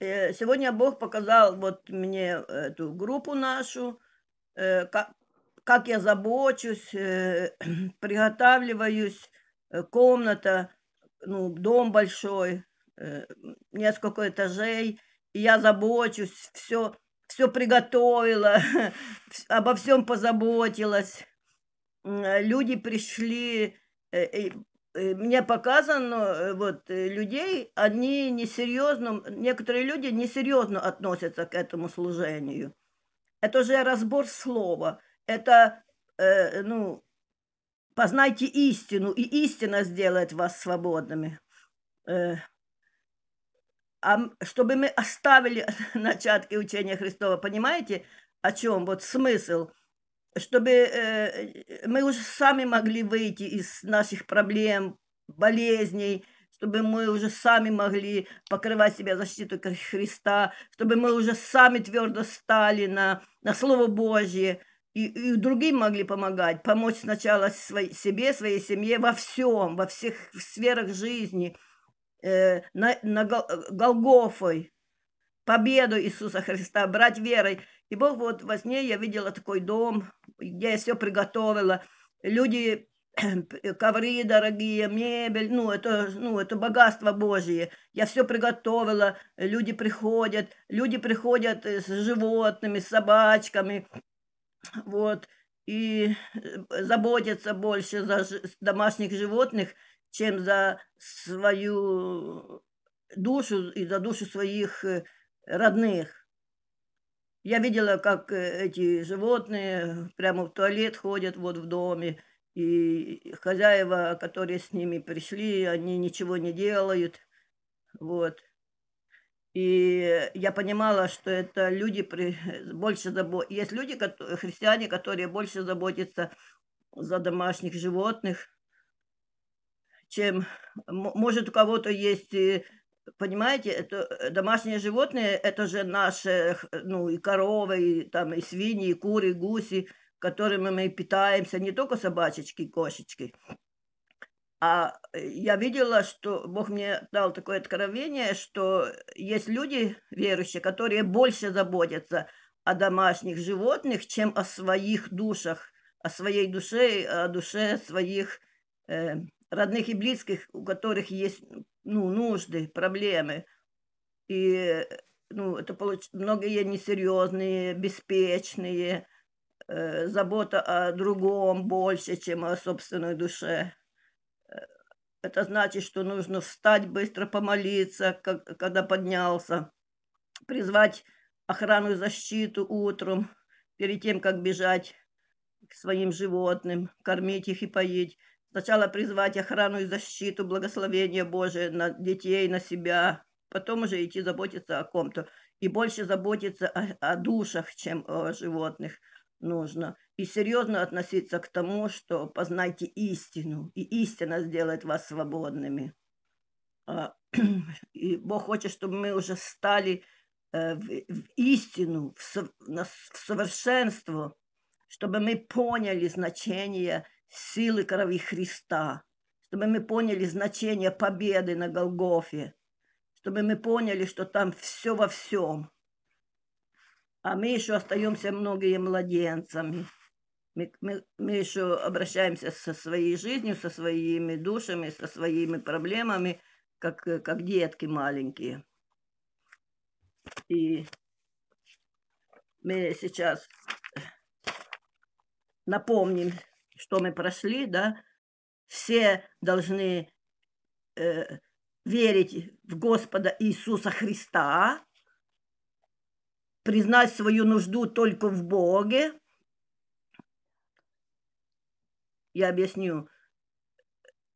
Э, сегодня Бог показал вот мне э, эту группу нашу, э, как, как я забочусь, приготавливаюсь, комната, ну, дом большой, несколько этажей, и я забочусь, все, все приготовила, обо всем позаботилась. Люди пришли, Э, мне показано э, вот э, людей, они несерьезно, некоторые люди несерьезно относятся к этому служению. Это же разбор слова, это, э, ну, познайте истину, и истина сделает вас свободными. Э, а чтобы мы оставили начатки учения Христова, понимаете, о чем вот смысл – чтобы э, мы уже сами могли выйти из наших проблем, болезней, чтобы мы уже сами могли покрывать себя защитой Христа, чтобы мы уже сами твердо стали на, на Слово Божье и, и другим могли помогать, помочь сначала свой, себе, своей семье во всем, во всех сферах жизни, э, на, на э, Голгофой, победу Иисуса Христа, брать верой. И Бог вот во сне я видела такой дом, где я все приготовила. Люди, ковры дорогие, мебель, ну это, ну это богатство Божие. Я все приготовила, люди приходят, люди приходят э, с животными, с собачками, вот, и э, заботятся больше за домашних животных, чем за свою душу и за душу своих э, родных. Я видела, как э, эти животные прямо в туалет ходят вот в доме, и хозяева, которые с ними пришли, они ничего не делают, вот. И я понимала, что это люди больше заботятся. Есть люди, христиане, которые больше заботятся за домашних животных, чем... Может, у кого-то есть э, Понимаете, это э, домашние животные, это же наши, ну, и коровы, и, там, и свиньи, и куры, и гуси, которыми мы питаемся, не только собачечки и кошечки. А э, я видела, что Бог мне дал такое откровение, что есть люди верующие, которые больше заботятся о домашних животных, чем о своих душах, о своей душе, о душе своих э, родных и близких, у которых есть ну, нужды, проблемы. И ну, это получ... многие несерьезные, беспечные, э, забота о другом больше, чем о собственной душе. Э, это значит, что нужно встать быстро, помолиться, как, когда поднялся, призвать охрану и защиту утром, перед тем, как бежать к своим животным, кормить их и поить. Сначала призвать охрану и защиту, благословение Божие на детей, на себя. Потом уже идти заботиться о ком-то. И больше заботиться о, о душах, чем о животных нужно. И серьезно относиться к тому, что познайте истину. И истина сделает вас свободными. А, и Бог хочет, чтобы мы уже стали э, в, в истину, в, в совершенство, чтобы мы поняли значение – силы крови Христа, чтобы мы поняли значение победы на Голгофе, чтобы мы поняли, что там все во всем. А мы еще остаемся многие младенцами. Мы, мы, мы еще обращаемся со своей жизнью, со своими душами, со своими проблемами, как, как детки маленькие. И мы сейчас напомним что мы прошли, да, все должны э, верить в Господа Иисуса Христа, признать свою нужду только в Боге. Я объясню.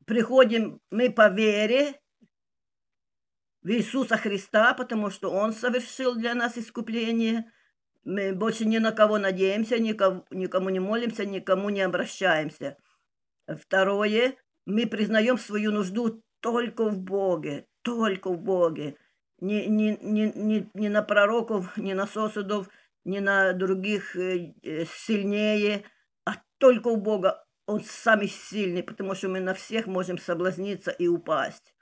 Приходим мы по вере в Иисуса Христа, потому что Он совершил для нас искупление – мы больше ни на кого надеемся, никому, никому не молимся, никому не обращаемся. Второе, мы признаем свою нужду только в Боге, только в Боге. Ни, ни, ни, ни, ни на пророков, ни на сосудов, ни на других э, э, сильнее, а только у Бога. Он самый сильный, потому что мы на всех можем соблазниться и упасть.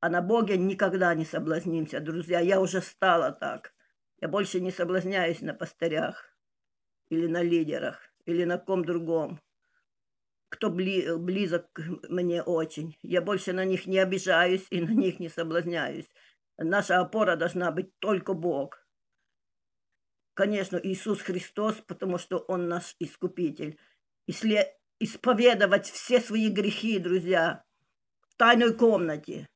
А на Боге никогда не соблазнимся, друзья. Я уже стала так. Я больше не соблазняюсь на пастырях или на лидерах, или на ком другом, кто бли, близок мне очень. Я больше на них не обижаюсь и на них не соблазняюсь. Наша опора должна быть только Бог. Конечно, Иисус Христос, потому что Он наш Искупитель. Если исповедовать все свои грехи, друзья, в тайной комнате,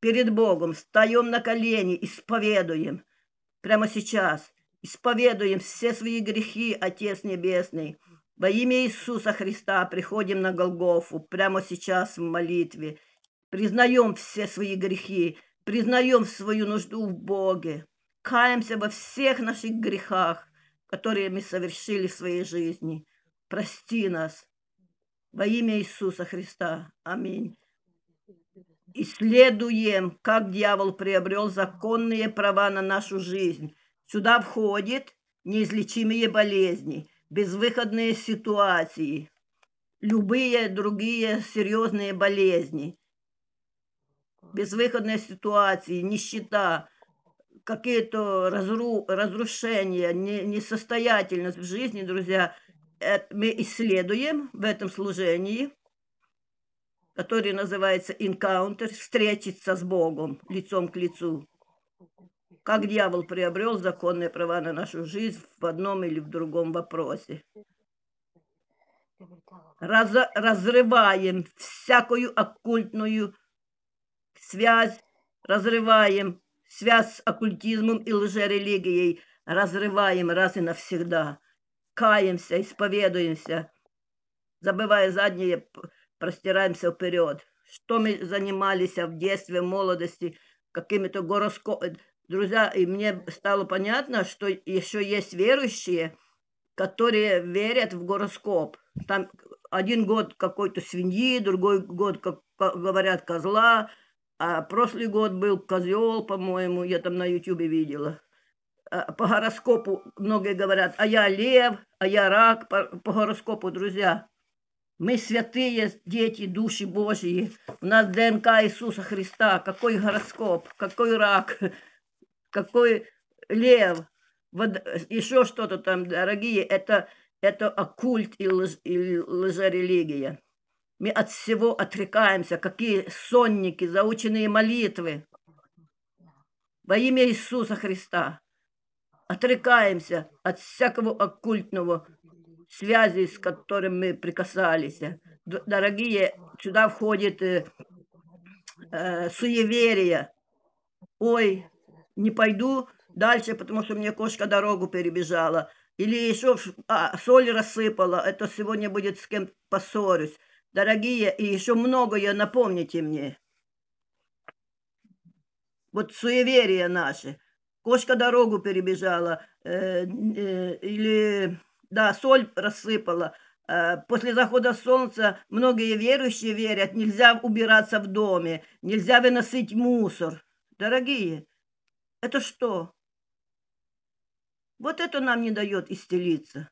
перед Богом, встаем на колени, исповедуем – прямо сейчас. Исповедуем все свои грехи, Отец Небесный. Во имя Иисуса Христа приходим на Голгофу прямо сейчас в молитве. Признаем все свои грехи, признаем свою нужду в Боге. Каемся во всех наших грехах, которые мы совершили в своей жизни. Прости нас. Во имя Иисуса Христа. Аминь исследуем, как дьявол приобрел законные права на нашу жизнь. Сюда входит неизлечимые болезни, безвыходные ситуации, любые другие серьезные болезни, безвыходные ситуации, нищета, какие-то разру, разрушения, не, несостоятельность в жизни, друзья, э, мы исследуем в этом служении – который называется «Инкаунтер», встретиться с Богом лицом к лицу. Как дьявол приобрел законные права на нашу жизнь в одном или в другом вопросе. Раз, разрываем всякую оккультную связь, разрываем связь с оккультизмом и лжерелигией, разрываем раз и навсегда. Каемся, исповедуемся, забывая задние простираемся вперед. Что мы занимались в детстве, в молодости, какими-то гороскопами. Э, друзья, и мне стало понятно, что еще есть верующие, которые верят в гороскоп. Там один год какой-то свиньи, другой год, как говорят, козла, а прошлый год был козел, по-моему, я там на ютубе видела. А по гороскопу многие говорят, а я лев, а я рак, по, по гороскопу, друзья. Мы святые дети, души Божьи. У нас ДНК Иисуса Христа. Какой гороскоп, какой рак, какой лев. Вот еще что-то там, дорогие. Это, это оккульт и, лж, и лжерелигия. Мы от всего отрекаемся. Какие сонники, заученные молитвы. Во имя Иисуса Христа. Отрекаемся от всякого оккультного связи, с которыми мы прикасались. Дорогие, сюда входит э, э, суеверие. Ой, не пойду дальше, потому что мне кошка дорогу перебежала. Или еще а, соль рассыпала, это сегодня будет с кем поссорюсь. Дорогие, и еще многое напомните мне. Вот суеверия наши. Кошка дорогу перебежала, э, э, или да, соль рассыпала. Э, после захода солнца многие верующие верят, нельзя убираться в доме, нельзя выносить мусор. Дорогие, это что? Вот это нам не дает исцелиться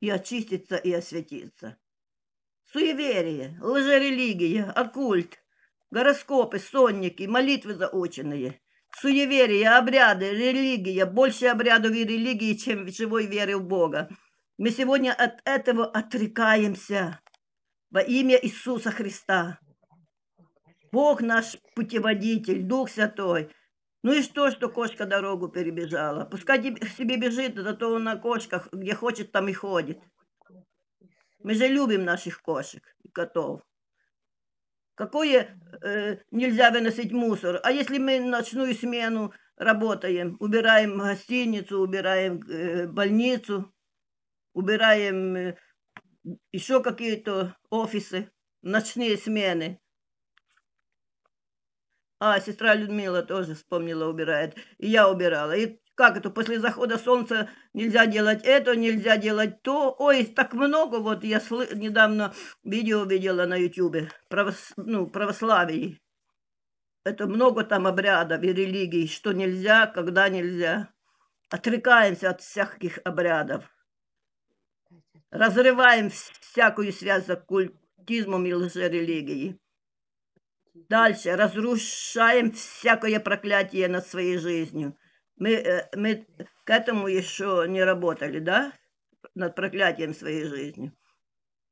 и очиститься, и осветиться. Суеверие, лжерелигия, оккульт, гороскопы, сонники, молитвы заоченные, суеверия, обряды, религия, больше обрядов и религии, чем живой веры в Бога. Мы сегодня от этого отрекаемся во имя Иисуса Христа. Бог наш путеводитель, Дух Святой. Ну и что, что кошка дорогу перебежала? Пускай себе бежит, а зато он на кошках, где хочет, там и ходит. Мы же любим наших кошек и котов. Какое э, нельзя выносить мусор? А если мы ночную смену работаем, убираем гостиницу, убираем э, больницу, убираем э, еще какие-то офисы, ночные смены. А, сестра Людмила тоже вспомнила, убирает. И я убирала. И как это, после захода солнца нельзя делать это, нельзя делать то. Ой, так много, вот я сл... недавно видео видела на ютюбе, правос... ну, православии. Это много там обрядов и религий, что нельзя, когда нельзя. Отрекаемся от всяких обрядов. Разрываем всякую связь с оккультизмом и лжерелигией. Дальше. Разрушаем всякое проклятие над своей жизнью. Мы, э, мы к этому еще не работали, да? Над проклятием своей жизни.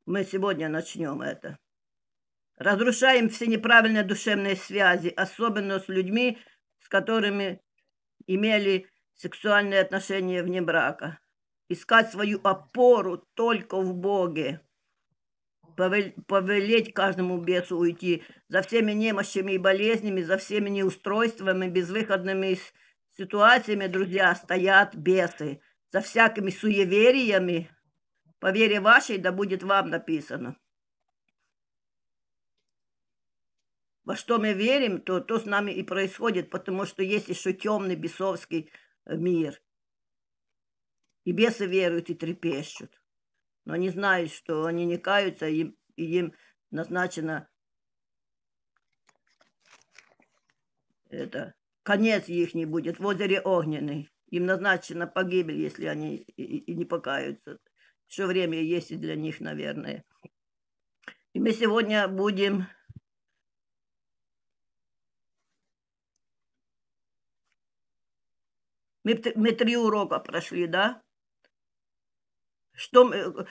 Мы сегодня начнем это. Разрушаем все неправильные душевные связи, особенно с людьми, с которыми имели сексуальные отношения вне брака искать свою опору только в Боге, повелеть каждому бесу уйти, за всеми немощами и болезнями, за всеми неустройствами, безвыходными ситуациями, друзья, стоят бесы, за всякими суевериями, по вере вашей, да будет вам написано. Во что мы верим, то, то с нами и происходит, потому что есть еще темный бесовский мир – и бесы веруют и трепещут. Но они знают, что они не каются, и, и им назначено это, конец их не будет в озере Огненный. Им назначена погибель, если они и, и не покаются. Все время есть и для них, наверное. И мы сегодня будем Мы, мы три урока прошли, да? Что мы,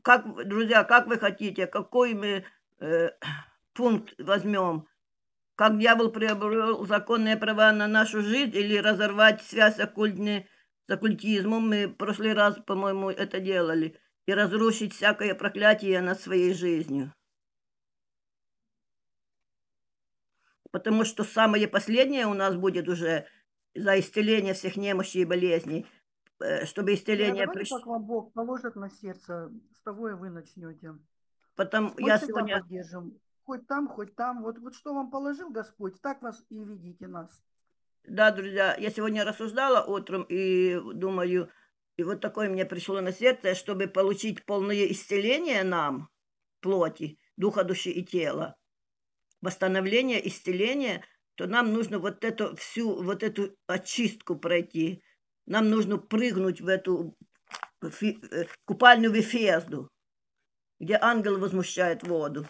как, друзья, как вы хотите, какой мы э, пункт возьмем? Как дьявол приобрел законные права на нашу жизнь или разорвать связь оккультной с оккультизмом? Мы в прошлый раз, по-моему, это делали. И разрушить всякое проклятие над своей жизнью. Потому что самое последнее у нас будет уже за исцеление всех немощей и болезней – Э, чтобы э, исцеление да, пришло. Как вам Бог положит на сердце, с того и вы начнете. Потом хоть я сегодня... поддержим. Хоть там, хоть там. Вот, вот что вам положил Господь, так вас и ведите нас. Да, друзья, я сегодня рассуждала утром и думаю, и вот такое мне пришло на сердце, чтобы получить полное исцеление нам, плоти, духа, души и тела, восстановление, исцеление, то нам нужно вот эту всю, вот эту очистку пройти – нам нужно прыгнуть в эту э, купальню Вифезду, где ангел возмущает воду,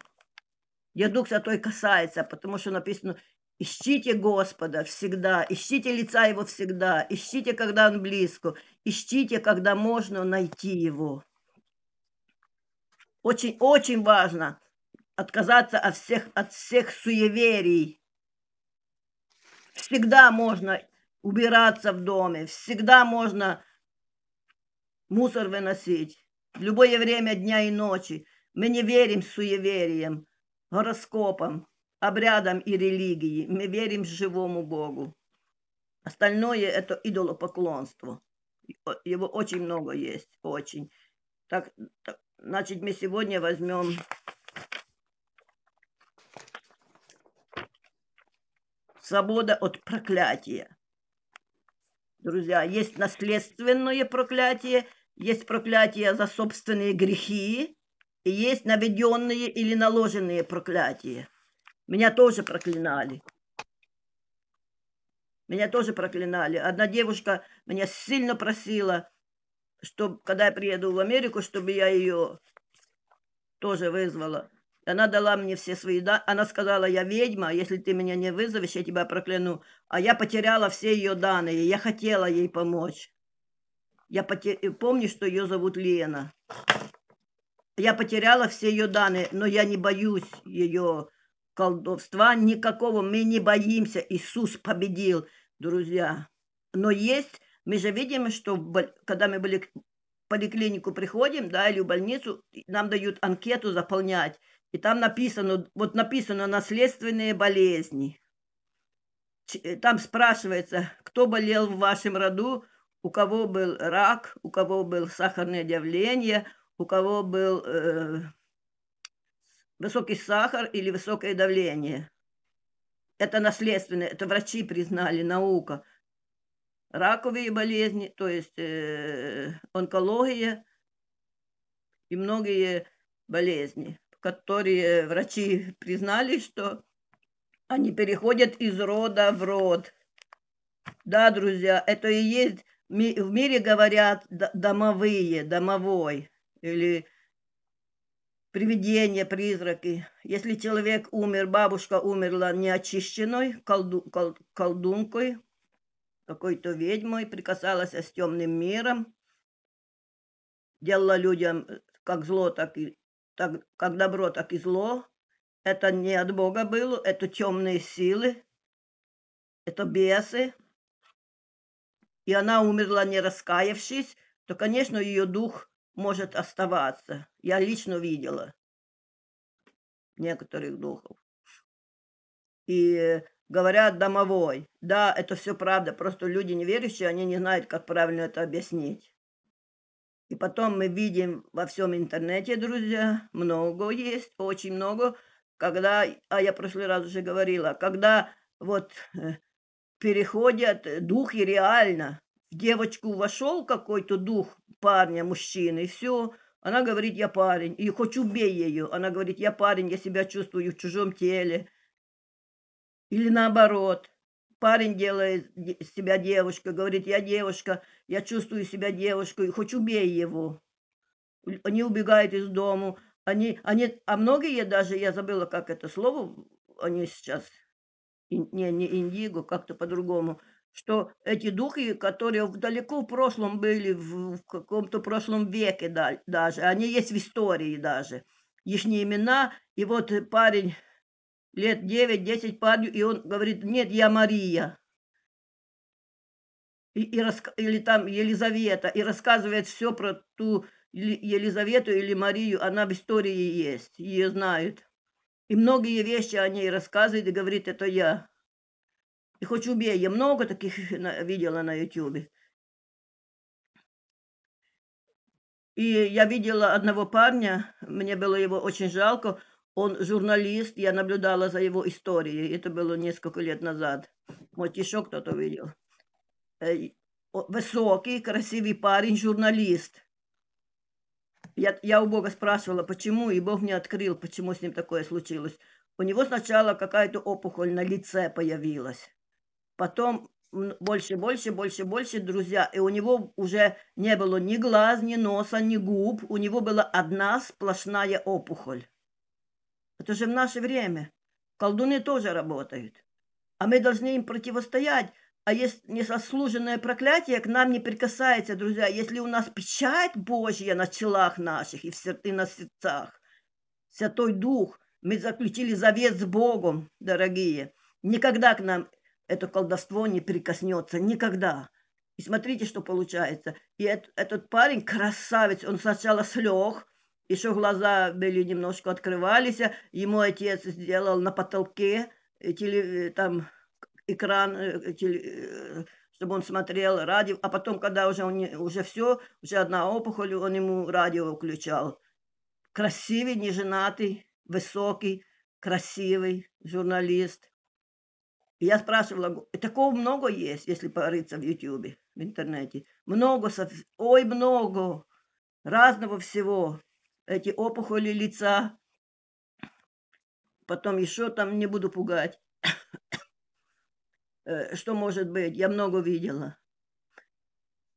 где Дух Святой касается, потому что написано Ищите Господа всегда, ищите лица Его всегда, ищите, когда Он близко, ищите, когда можно найти Его. Очень-очень важно отказаться от всех, от всех суеверий. Всегда можно убираться в доме, всегда можно мусор выносить, в любое время дня и ночи. Мы не верим суевериям, гороскопам, обрядам и религии. Мы верим живому Богу. Остальное – это идолопоклонство. Его очень много есть, очень. Так, так значит, мы сегодня возьмем свобода от проклятия. Друзья, есть наследственное проклятие, есть проклятие за собственные грехи, и есть наведенные или наложенные проклятия. Меня тоже проклинали. Меня тоже проклинали. Одна девушка меня сильно просила, чтобы, когда я приеду в Америку, чтобы я ее тоже вызвала. Она дала мне все свои данные. Она сказала, я ведьма, если ты меня не вызовешь, я тебя прокляну. А я потеряла все ее данные. Я хотела ей помочь. Я потер... Э, помню, что ее зовут Лена. Я потеряла все ее данные, но я не боюсь ее колдовства никакого. Мы не боимся. Иисус победил, друзья. Но есть, мы же видим, что когда мы были в поликлинику приходим, да, или в больницу, нам дают анкету заполнять. И там написано, вот написано наследственные болезни. Э, там спрашивается, кто болел в вашем роду, у кого был рак, у кого был сахарное давление, у кого был э, высокий сахар или высокое давление. Это наследственное, это врачи признали, наука. Раковые болезни, то есть э, онкология и многие болезни которые врачи признали, что они переходят из рода в род. Да, друзья, это и есть, в мире говорят домовые, домовой, или привидения, призраки. Если человек умер, бабушка умерла неочищенной колду, кол, колдункой, какой-то ведьмой, прикасалась с темным миром, делала людям э, как зло, так и так, как добро, так и зло. Это не от Бога было, это темные силы, это бесы. И она умерла, не раскаявшись, то, конечно, ее дух может оставаться. Я лично видела некоторых духов. И говорят домовой. Да, это все правда, просто люди неверующие, они не знают, как правильно это объяснить. И потом мы видим во всем интернете, друзья, много есть, очень много, когда, а я в прошлый раз уже говорила, когда вот э, переходят э, духи реально. В девочку вошел какой-то дух парня, мужчины, и все. Она говорит, я парень, и хочу убей ее. Она говорит, я парень, я себя чувствую в чужом теле. Или наоборот. Парень делает себя девушка, говорит, я девушка, я чувствую себя девушкой, хоть убей его. Они убегают из дому, они, они, а многие даже, я забыла, как это слово, они сейчас, не, не индиго, как-то по-другому, что эти духи, которые далеко в прошлом были, в, в каком-то прошлом веке даже, они есть в истории даже, их имена, и вот парень лет 9-10 парню, и он говорит, нет, я Мария. И, и рас... Или там Елизавета, и рассказывает все про ту Елизавету или Марию, она в истории есть, ее знают. И многие вещи о ней рассказывает и говорит, это я. И хоть убей, я много таких видела на ютюбе. И я видела одного парня, мне было его очень жалко, он журналист, я наблюдала за его историей, это было несколько лет назад. Вот еще кто-то видел. Э, высокий, красивый парень, журналист. Я, я у Бога спрашивала, почему, и Бог мне открыл, почему с ним такое случилось. У него сначала какая-то опухоль на лице появилась. Потом больше, больше, больше, больше, друзья. И у него уже не было ни глаз, ни носа, ни губ. У него была одна сплошная опухоль. Это же в наше время. Колдуны тоже работают. А мы должны им противостоять. А если несослуженное проклятие к нам не прикасается, друзья, если у нас печать Божья на челах наших и, в сер... и на сердцах, Святой Дух, мы заключили завет с Богом, дорогие. Никогда к нам это колдовство не прикоснется. Никогда. И смотрите, что получается. И этот, этот парень красавец, он сначала слег, еще глаза были немножко открывались. А ему отец сделал на потолке э, теле, э, там экран, э, теле, чтобы он смотрел радио. А потом, когда уже, он, уже все, уже одна опухоль, он ему радио включал. Красивый, неженатый, высокий, красивый журналист. И я спрашивала, такого много есть, если порыться в Ютьюбе, в интернете. Много, ой, много разного всего эти опухоли лица. Потом еще там не буду пугать. Э, что может быть? Я много видела.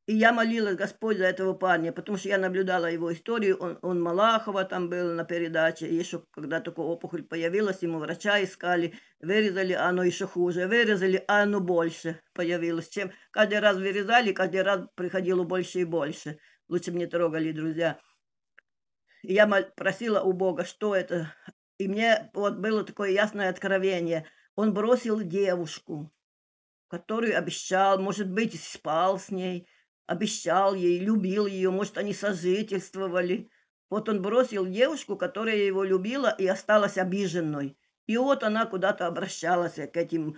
И я молилась Господь за этого парня, потому что я наблюдала его историю. Он, он Малахова там был на передаче. Еще когда только опухоль появилась, ему врача искали. Вырезали, а оно еще хуже. Вырезали, а оно больше появилось. Чем каждый раз вырезали, каждый раз приходило больше и больше. Лучше мне трогали, друзья. И я просила у Бога, что это. И мне вот было такое ясное откровение. Он бросил девушку, которую обещал, может быть, спал с ней, обещал ей, любил ее, может, они сожительствовали. Вот он бросил девушку, которая его любила и осталась обиженной. И вот она куда-то обращалась к этим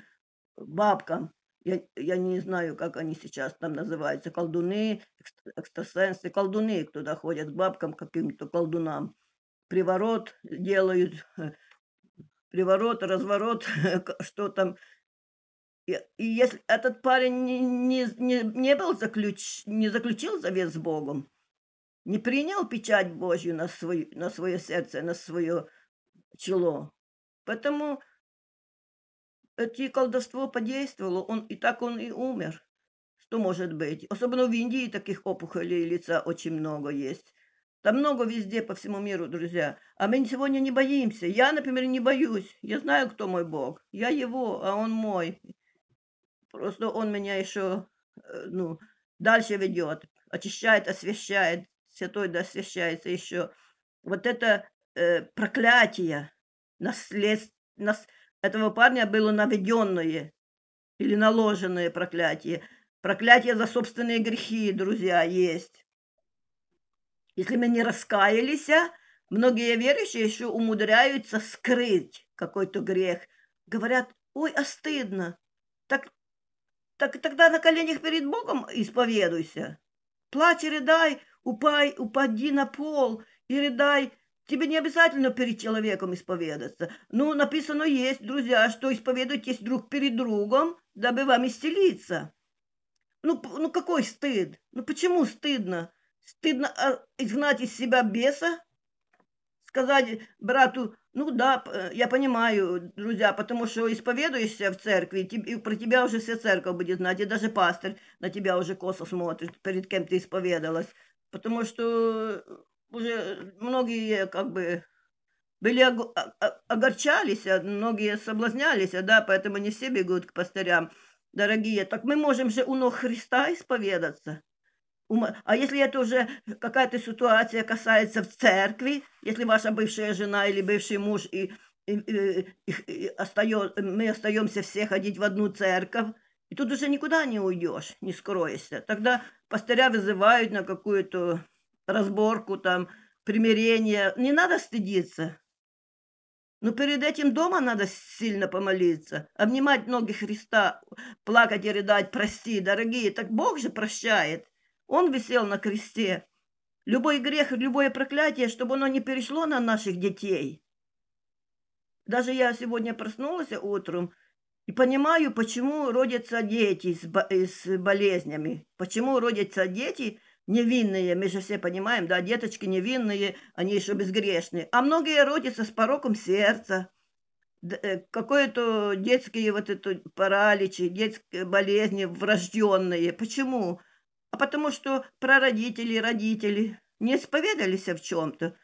бабкам я, я не знаю, как они сейчас там называются, колдуны, экстрасенсы, колдуны, кто доходят к бабкам, каким-то колдунам. Приворот делают, э, приворот, разворот, что там. И, и если этот парень не, не, не, не был заключ, не заключил завет с Богом, не принял печать Божью на, свой, на свое сердце, на свое чело, Поэтому эти колдовство подействовало, он и так он и умер. Что может быть? Особенно в Индии таких опухолей лица очень много есть. Там много везде, по всему миру, друзья. А мы сегодня не боимся. Я, например, не боюсь. Я знаю, кто мой Бог. Я его, а он мой. Просто он меня еще, э, ну, дальше ведет. Очищает, освещает. Святой да освещается еще. Вот это э, проклятие, наслед нас, этого парня было наведенное или наложенное проклятие. Проклятие за собственные грехи, друзья, есть. Если мы не раскаялись, а, многие верующие еще умудряются скрыть какой-то грех. Говорят, ой, а стыдно. Так, так тогда на коленях перед Богом исповедуйся. Плачь и рыдай, упай, упади на пол и рыдай, Тебе не обязательно перед человеком исповедаться. Ну, написано есть, друзья, что исповедуйтесь друг перед другом, дабы вам исцелиться. Ну, ну какой стыд? Ну почему стыдно? Стыдно а, изгнать из себя беса? Сказать брату, ну да, э, я понимаю, друзья, потому что исповедуешься в церкви, и про тебя уже вся церковь будет знать, и даже пастор на тебя уже косо смотрит, перед кем ты исповедовалась, Потому что уже многие как бы были а, а, огорчались, а многие соблазнялись, да, поэтому не все бегут к пастырям. Дорогие, так мы можем же у ног Христа исповедаться. А если это уже какая-то ситуация касается в церкви, если ваша бывшая жена или бывший муж, и, и, и, и остаем, мы остаемся все ходить в одну церковь, и тут уже никуда не уйдешь, не скроешься. Тогда пастыря вызывают на какую-то разборку, там, примирение. Не надо стыдиться. Но перед этим дома надо сильно помолиться, обнимать ноги Христа, плакать и рыдать, прости, дорогие. Так Бог же прощает. Он висел на кресте. Любой грех, любое проклятие, чтобы оно не перешло на наших детей. Даже я сегодня проснулась утром и понимаю, почему родятся дети с, с болезнями, почему родятся дети невинные, мы же все понимаем, да, деточки невинные, они еще безгрешные. А многие родятся с пороком сердца, э, какое-то детские вот это параличи, детские болезни врожденные. Почему? А потому что прародители, родители не исповедались в чем-то.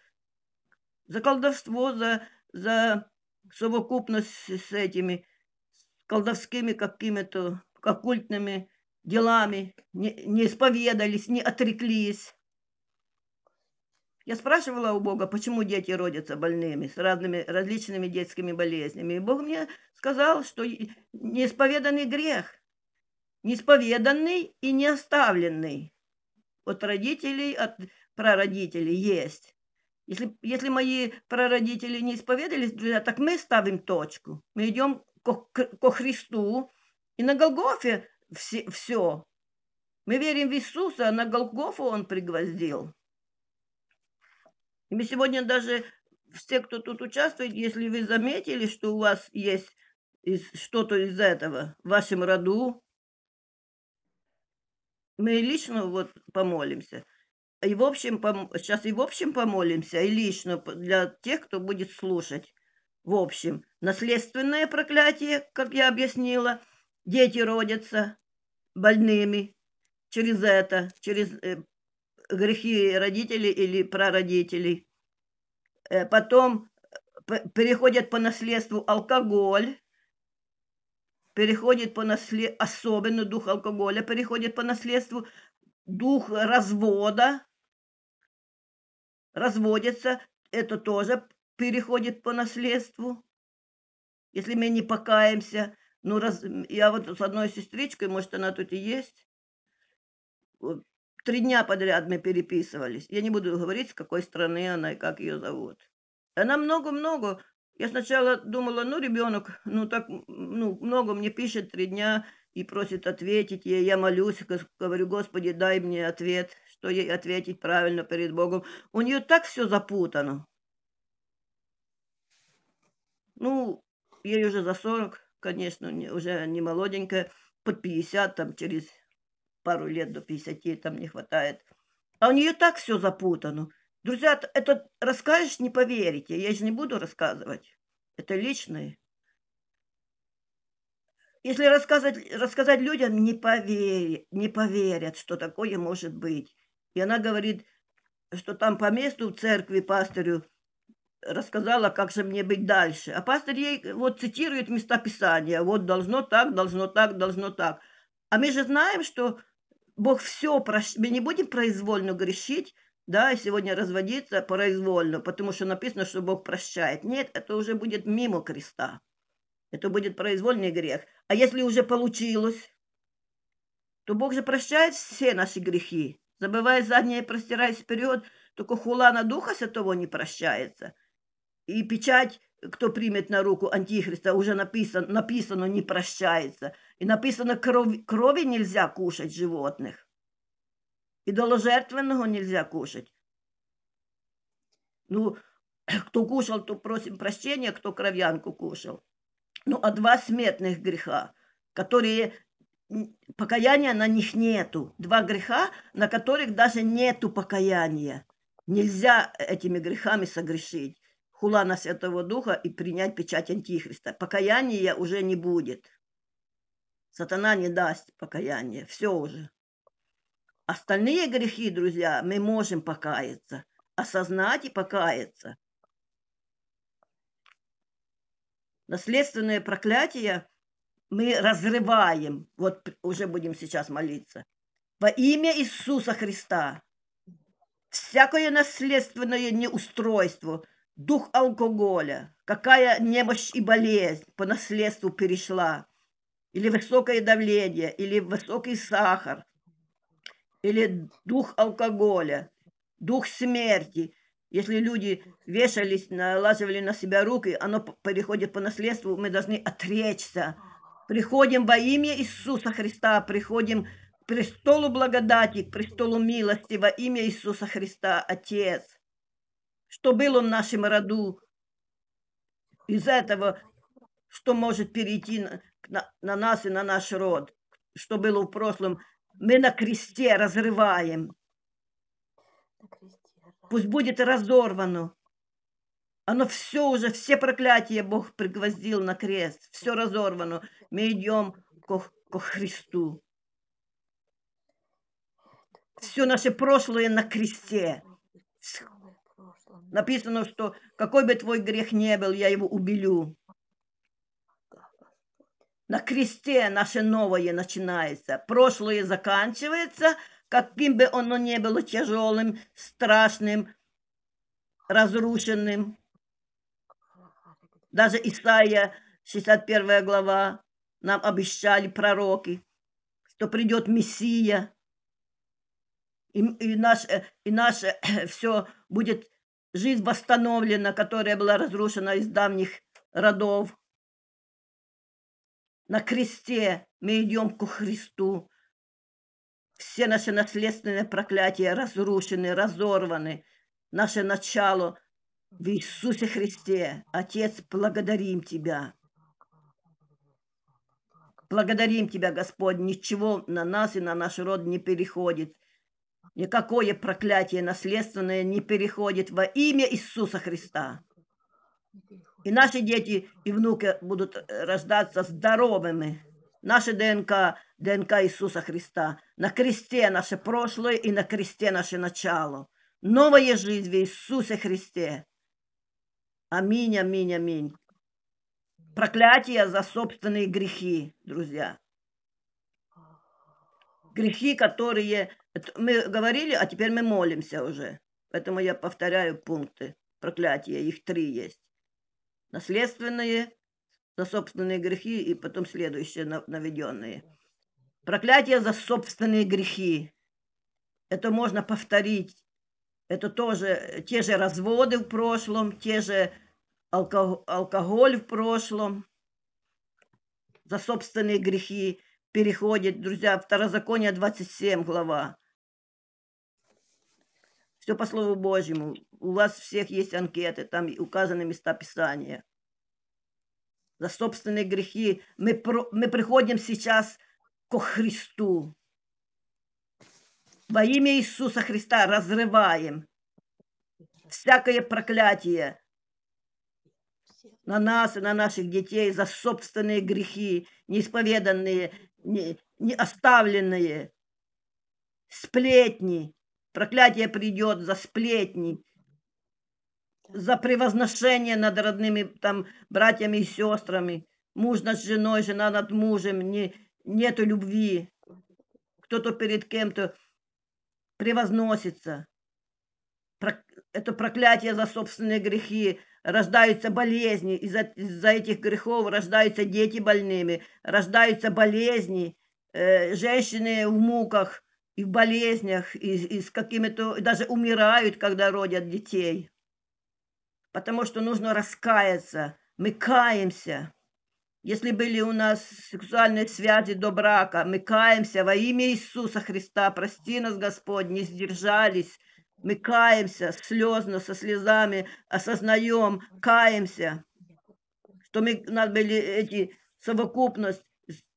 За колдовство, за, за совокупность с этими колдовскими какими-то, оккультными делами, не, не исповедались, не отреклись. Я спрашивала у Бога, почему дети родятся больными, с разными различными детскими болезнями. И Бог мне сказал, что неисповеданный грех, неисповеданный и не оставленный от родителей, от прародителей есть. Если, если мои прародители не исповедались, друзья, так мы ставим точку. Мы идем ко, ко Христу. И на Голгофе все, все. Мы верим в Иисуса, а на Голгофу Он пригвоздил. И мы сегодня даже все, кто тут участвует, если вы заметили, что у вас есть что-то из этого в вашем роду, мы лично вот помолимся. И в общем, пом... сейчас и в общем помолимся, и лично для тех, кто будет слушать. В общем, наследственное проклятие, как я объяснила, дети родятся, больными через это, через э, грехи родителей или прародителей. Э, потом э, переходит по наследству алкоголь, переходит по наследству, особенно дух алкоголя, переходит по наследству дух развода, разводится это тоже переходит по наследству, если мы не покаемся. Ну, раз, я вот с одной сестричкой, может, она тут и есть, три дня подряд мы переписывались. Я не буду говорить, с какой страны она и как ее зовут. Она много-много. Я сначала думала, ну, ребенок, ну, так, ну, много мне пишет три дня и просит ответить ей. Я молюсь, говорю, Господи, дай мне ответ, что ей ответить правильно перед Богом. У нее так все запутано. Ну, ей уже за сорок конечно, уже не молоденькая, под 50, там через пару лет до 50 там не хватает. А у нее так все запутано. Друзья, это расскажешь, не поверите. Я же не буду рассказывать. Это личное. Если рассказать, рассказать людям, не, поверь, не поверят, что такое может быть. И она говорит, что там по месту в церкви пастырю рассказала, как же мне быть дальше. А пастор ей э, вот цитирует места Писания. Вот должно так, должно так, должно так. А мы же знаем, что Бог все прощает. Мы не будем произвольно грешить, да, и сегодня разводиться произвольно, потому что написано, что Бог прощает. Нет, это уже будет мимо креста. Это будет произвольный грех. А если уже получилось, то Бог же прощает все наши грехи. Забывая заднее, простираясь вперед, только хула на Духа Святого не прощается и печать, кто примет на руку Антихриста, уже написано, написано не прощается. И написано, кров, крови нельзя кушать животных. И Идоложертвенного нельзя кушать. Ну, кто кушал, то просим прощения, кто кровянку кушал. Ну, а два смертных греха, которые покаяния на них нету. Два греха, на которых даже нету покаяния. Нельзя этими грехами согрешить хула на Святого Духа и принять печать Антихриста. Покаяния уже не будет. Сатана не даст покаяние. Все уже. Остальные грехи, друзья, мы можем покаяться. Осознать и покаяться. Наследственное проклятие мы разрываем. Вот уже будем сейчас молиться. Во имя Иисуса Христа. Всякое наследственное неустройство – Дух алкоголя, какая немощь и болезнь по наследству перешла, или высокое давление, или высокий сахар, или дух алкоголя, дух смерти. Если люди вешались, налаживали на себя руки, оно переходит по наследству, мы должны отречься. Приходим во имя Иисуса Христа, приходим к престолу благодати, к престолу милости во имя Иисуса Христа, Отец что было в нашем роду, из этого, что может перейти на, на, на нас и на наш род, что было в прошлом, мы на кресте разрываем. Пусть будет разорвано. Оно все уже, все проклятия Бог пригвоздил на крест. Все разорвано. Мы идем к, к Христу. Все наше прошлое на кресте. Написано, что какой бы твой грех не был, я его убелю. На кресте наше новое начинается, прошлое заканчивается, каким бы оно ни было тяжелым, страшным, разрушенным. Даже Исаия, 61 глава, нам обещали пророки, что придет Мессия, и, и наше, э, и наше э, все будет жизнь восстановлена, которая была разрушена из давних родов. На кресте мы идем к Христу. Все наши наследственные проклятия разрушены, разорваны. Наше начало в Иисусе Христе. Отец, благодарим Тебя. Благодарим Тебя, Господь, ничего на нас и на наш род не переходит. Никакое проклятие наследственное не переходит во имя Иисуса Христа. И наши дети и внуки будут рождаться здоровыми. Наша ДНК, ДНК Иисуса Христа. На кресте наше прошлое и на кресте наше начало. Новая жизнь в Иисусе Христе. Аминь, аминь, аминь. Проклятие за собственные грехи, друзья грехи, которые мы говорили, а теперь мы молимся уже. Поэтому я повторяю пункты проклятия, их три есть. Наследственные, за собственные грехи и потом следующие наведенные. Проклятие за собственные грехи. Это можно повторить. Это тоже те же разводы в прошлом, те же алкоголь в прошлом, за собственные грехи переходит, друзья, второзаконие 27 глава. Все по Слову Божьему. У вас всех есть анкеты, там указаны места Писания. За собственные грехи мы, про, мы приходим сейчас ко Христу. Во имя Иисуса Христа разрываем всякое проклятие на нас и на наших детей за собственные грехи, неисповеданные, не, не оставленные, сплетни. Проклятие придет за сплетни, за превозношение над родными там братьями и сестрами. Муж над женой, жена над мужем, не, нету любви. Кто-то перед кем-то превозносится. Это проклятие за собственные грехи, рождаются болезни, из-за из этих грехов рождаются дети больными, рождаются болезни, э, женщины в муках и в болезнях, и, и с какими-то, даже умирают, когда родят детей. Потому что нужно раскаяться, мы каемся. Если были у нас сексуальные связи до брака, мы каемся во имя Иисуса Христа, прости нас, Господь, не сдержались, мы каемся слезно, со слезами, осознаем, каемся, что мы надо были эти совокупность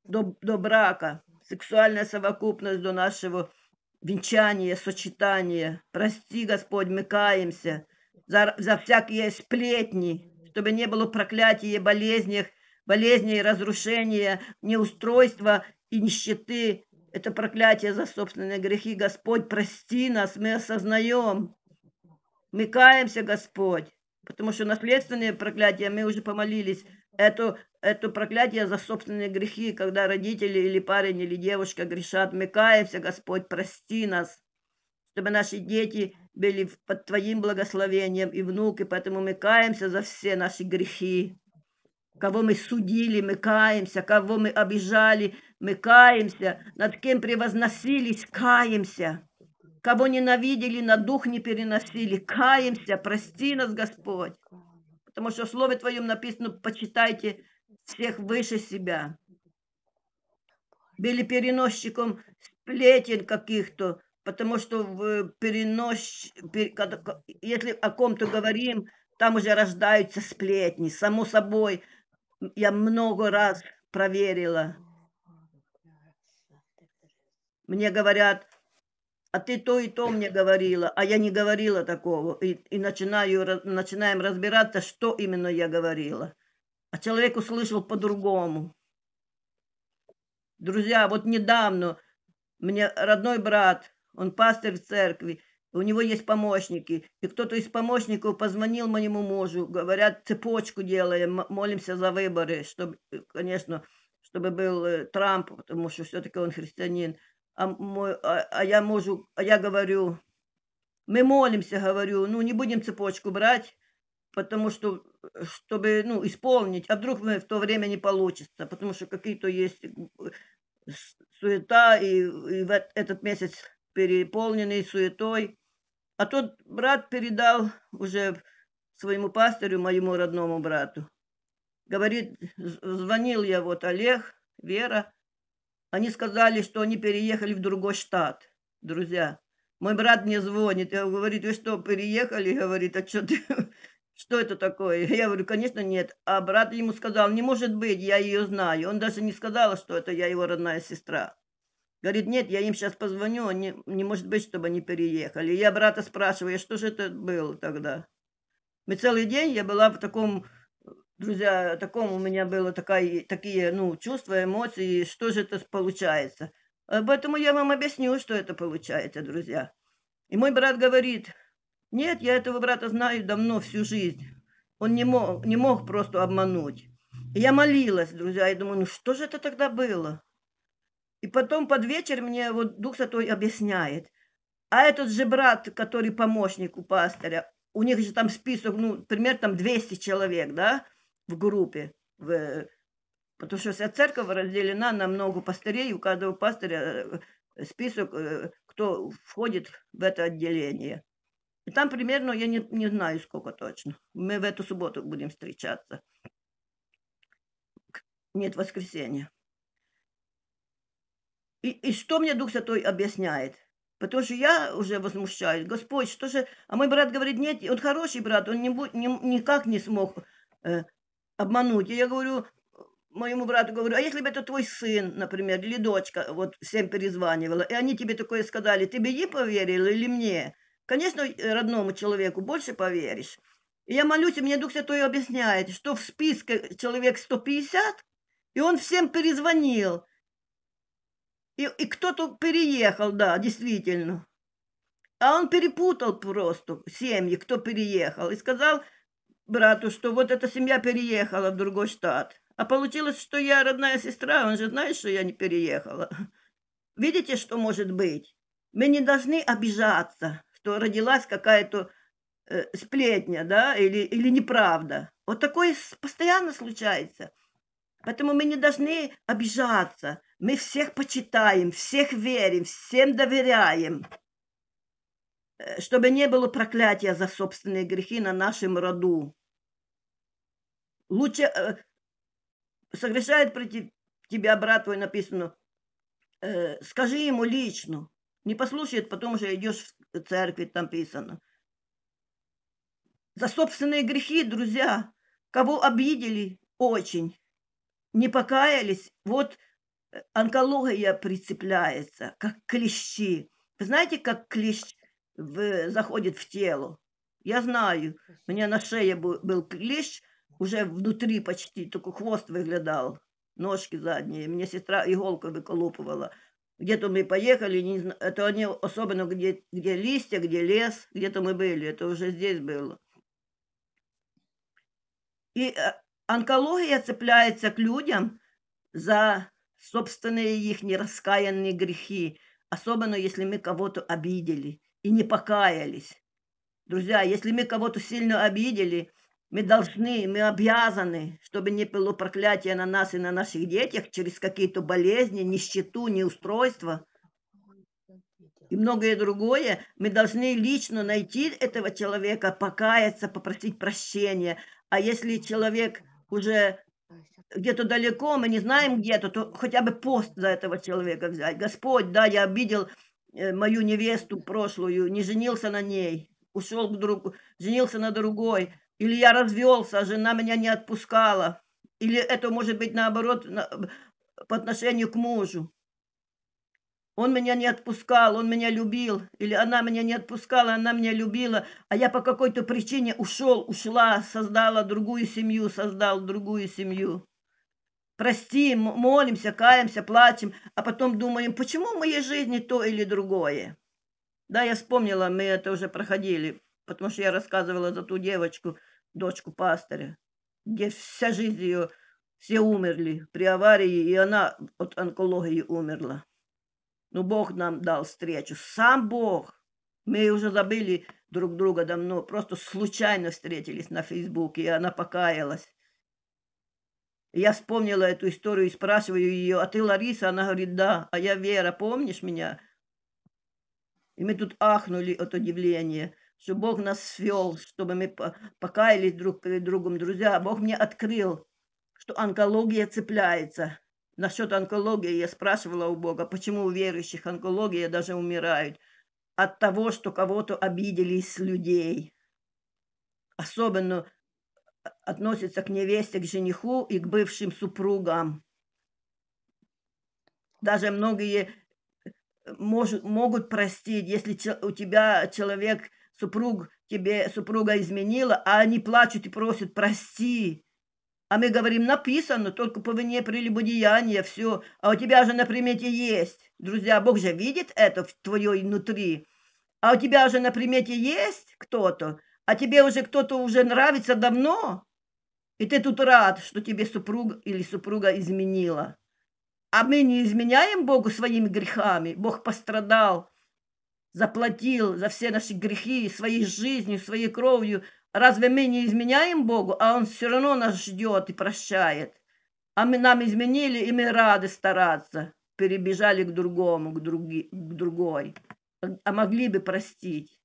до, до брака, сексуальная совокупность до нашего венчания, сочетания. Прости, Господь, мы каемся за, за всякие сплетни, чтобы не было проклятия, болезней, болезней, разрушения, неустройства и нищеты, это проклятие за собственные грехи. Господь, прости нас, мы осознаем. Мы каемся, Господь. Потому что наследственные проклятия, мы уже помолились, это, это проклятие за собственные грехи, когда родители или парень или девушка грешат. Мы каемся, Господь, прости нас, чтобы наши дети были под Твоим благословением и внуки, поэтому мы каемся за все наши грехи. Кого мы судили, мы каемся, кого мы обижали, мы каемся, над кем превозносились, каемся. Кого ненавидели, на дух не переносили, каемся, прости нас, Господь. Потому что в Слове Твоем написано, почитайте всех выше себя. Были переносчиком сплетен каких-то, потому что в перенос... если о ком-то говорим, там уже рождаются сплетни, само собой – я много раз проверила. Мне говорят, а ты то и то мне говорила, а я не говорила такого. И, и начинаю, начинаем разбираться, что именно я говорила. А человек услышал по-другому. Друзья, вот недавно мне родной брат, он пастор в церкви, у него есть помощники, и кто-то из помощников позвонил моему мужу, говорят, цепочку делаем, молимся за выборы, чтобы, э, конечно, чтобы был э, Трамп, потому что все-таки он христианин. А, мой, а, а я мужу, а я говорю, мы молимся, говорю, ну не будем цепочку брать, потому что, чтобы, ну, исполнить, а вдруг мы в то время не получится, потому что какие-то есть э, суета, и, и в этот месяц переполненный суетой. А тот брат передал уже своему пастырю, моему родному брату. Говорит, звонил я вот Олег, Вера. Они сказали, что они переехали в другой штат, друзья. Мой брат мне звонит, я говорит, вы что, переехали? Говорит, а что ты, что это такое? Я говорю, конечно, нет. А брат ему сказал, не может быть, я ее знаю. Он даже не сказал, что это я его родная сестра. Говорит, нет, я им сейчас позвоню, они, не может быть, чтобы они переехали. Я брата спрашиваю, «А что же это было тогда? Мы целый день, я была в таком, друзья, таком у меня было такая, такие, ну, чувства, эмоции, что же это получается. Поэтому я вам объясню, что это получается, друзья. И мой брат говорит, нет, я этого брата знаю давно, всю жизнь. Он не мог, не мог просто обмануть. И я молилась, друзья, я думаю, ну что же это тогда было? И потом под вечер мне вот Дух Святой объясняет. А этот же брат, который помощник у пастыря, у них же там список, ну, примерно там 200 человек, да, в группе. В, потому что вся церковь разделена на много пастырей, у каждого пастыря э, список, э, кто входит в это отделение. И там примерно, я не, не знаю, сколько точно. Мы в эту субботу будем встречаться. Нет, воскресенье. И, и что мне Дух Святой объясняет? Потому что я уже возмущаюсь. Господь, что же... А мой брат говорит, нет, он хороший брат, он не, не, никак не смог э, обмануть. И я говорю моему брату, говорю, а если бы это твой сын, например, или дочка, вот всем перезванивала, и они тебе такое сказали, ты бы ей поверил или мне? Конечно, родному человеку больше поверишь. И я молюсь, и мне Дух Святой объясняет, что в списке человек 150, и он всем перезвонил – и, и кто-то переехал, да, действительно. А он перепутал просто семьи, кто переехал. И сказал брату, что вот эта семья переехала в другой штат. А получилось, что я родная сестра, он же знает, что я не переехала. Видите, что может быть? Мы не должны обижаться, что родилась какая-то э, сплетня, да, или, или неправда. Вот такое постоянно случается. Поэтому мы не должны обижаться. Мы всех почитаем, всех верим, всем доверяем, э, чтобы не было проклятия за собственные грехи на нашем роду. Лучше э, согрешает против тебя, брат твой, написано, э, скажи ему лично. Не послушает, потом уже идешь в церковь, там писано. За собственные грехи, друзья, кого обидели очень, не покаялись, вот онкология прицепляется, как клещи. Вы знаете, как клещ в, заходит в тело? Я знаю, у меня на шее был, клещ, уже внутри почти, только хвост выглядал, ножки задние. Мне сестра иголкой выколупывала. Где-то мы поехали, не знаю, это они, особенно где, где листья, где лес, где-то мы были, это уже здесь было. И э, онкология цепляется к людям за собственные их нераскаянные грехи, особенно если мы кого-то обидели и не покаялись. Друзья, если мы кого-то сильно обидели, мы должны, мы обязаны, чтобы не было проклятия на нас и на наших детях через какие-то болезни, нищету, неустройство и многое другое. Мы должны лично найти этого человека, покаяться, попросить прощения. А если человек уже где-то далеко, мы не знаем где-то, то хотя бы пост за этого человека взять. Господь, да, я обидел э, мою невесту прошлую, не женился на ней, ушел к другу, женился на другой, или я развелся, а жена меня не отпускала, или это может быть наоборот на, по отношению к мужу. Он меня не отпускал, он меня любил, или она меня не отпускала, она меня любила, а я по какой-то причине ушел, ушла, создала другую семью, создал другую семью. Прости, молимся, каемся, плачем, а потом думаем, почему в моей жизни то или другое. Да, я вспомнила, мы это уже проходили, потому что я рассказывала за ту девочку, дочку пастыря, где вся жизнь ее, все умерли при аварии, и она от онкологии умерла. Но ну, Бог нам дал встречу, сам Бог. Мы уже забыли друг друга давно, просто случайно встретились на Фейсбуке, и она покаялась. Я вспомнила эту историю и спрашиваю ее, а ты Лариса? Она говорит, да, а я Вера, помнишь меня? И мы тут ахнули от удивления, что Бог нас свел, чтобы мы покаялись друг перед другом. Друзья, Бог мне открыл, что онкология цепляется. Насчет онкологии я спрашивала у Бога, почему у верующих онкология даже умирают от того, что кого-то обиделись из людей. Особенно относится к невесте, к жениху и к бывшим супругам. Даже многие э, мож, могут простить, если у тебя человек, супруг, тебе супруга изменила, а они плачут и просят «прости». А мы говорим, написано, только по вине прелюбодеяния, все. А у тебя же на примете есть. Друзья, Бог же видит это в твоей внутри. А у тебя же на примете есть кто-то, а тебе уже кто-то уже нравится давно? И ты тут рад, что тебе супруг или супруга изменила. А мы не изменяем Богу своими грехами. Бог пострадал, заплатил за все наши грехи своей жизнью, своей кровью. Разве мы не изменяем Богу, а Он все равно нас ждет и прощает? А мы нам изменили, и мы рады стараться. Перебежали к другому, к, други, к другой. А, а могли бы простить.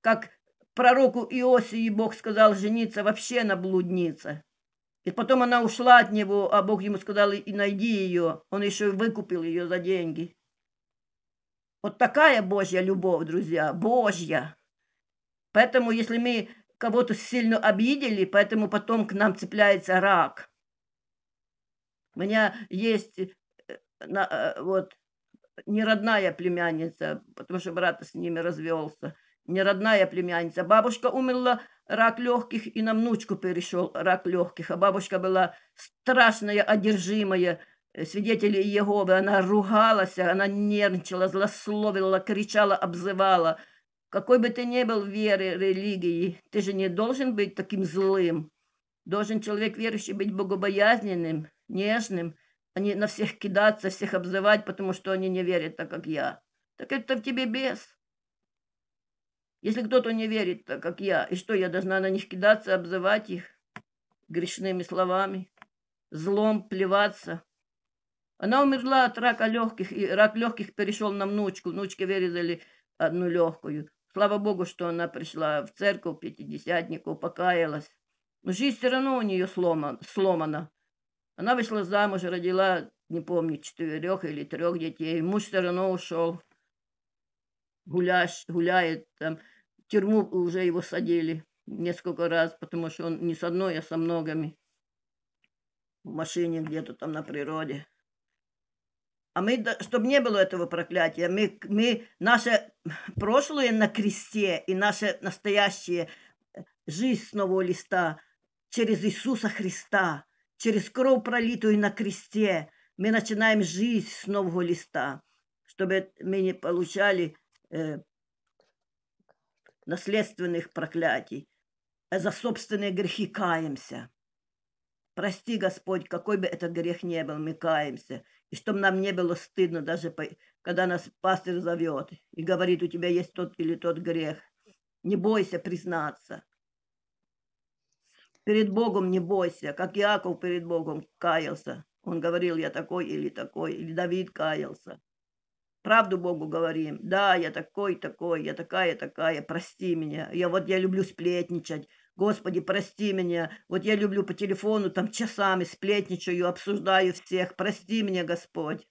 Как Пророку Иосии Бог сказал жениться вообще на блуднице. И потом она ушла от него, а Бог ему сказал, и найди ее. Он еще и выкупил ее за деньги. Вот такая Божья любовь, друзья, Божья. Поэтому, если мы кого-то сильно обидели, поэтому потом к нам цепляется рак. У меня есть э, э, вот неродная племянница, потому что брат с ними развелся – не родная племянница. Бабушка умерла, рак легких, и на внучку перешел рак легких. А бабушка была страшная, одержимая. Э, свидетели Еговы, она ругалась, она нервничала, злословила, кричала, обзывала. Какой бы ты ни был веры, религии, ты же не должен быть таким злым. Должен человек верующий быть богобоязненным, нежным, а не на всех кидаться, всех обзывать, потому что они не верят так, как я. Так это в тебе бес. Если кто-то не верит, так как я, и что, я должна на них кидаться, обзывать их грешными словами, злом плеваться? Она умерла от рака легких, и рак легких перешел на внучку. Внучке вырезали одну легкую. Слава Богу, что она пришла в церковь пятидесятнику, покаялась. Но жизнь все равно у нее сломан, сломана. Она вышла замуж, родила, не помню, четырех или трех детей. Муж все равно ушел гуляш, гуляет, там, в тюрьму уже его садили несколько раз, потому что он не с одной, а со многими. В машине где-то там на природе. А мы, чтобы не было этого проклятия, мы, мы наше прошлое на кресте и наше настоящее э, жизнь с нового листа через Иисуса Христа, через кровь пролитую на кресте, мы начинаем жизнь с нового листа, чтобы мы не получали э, наследственных проклятий, а за собственные грехи каемся. Прости, Господь, какой бы этот грех не был, мы каемся. И чтобы нам не было стыдно, даже по... когда нас пастырь зовет и говорит, у тебя есть тот или тот грех. Не бойся признаться. Перед Богом не бойся, как Иаков перед Богом каялся. Он говорил, я такой или такой, или Давид каялся. Правду Богу говорим. Да, я такой, такой, я такая, такая, прости меня. Я вот, я люблю сплетничать. Господи, прости меня. Вот я люблю по телефону там часами сплетничаю, обсуждаю всех. Прости меня, Господь.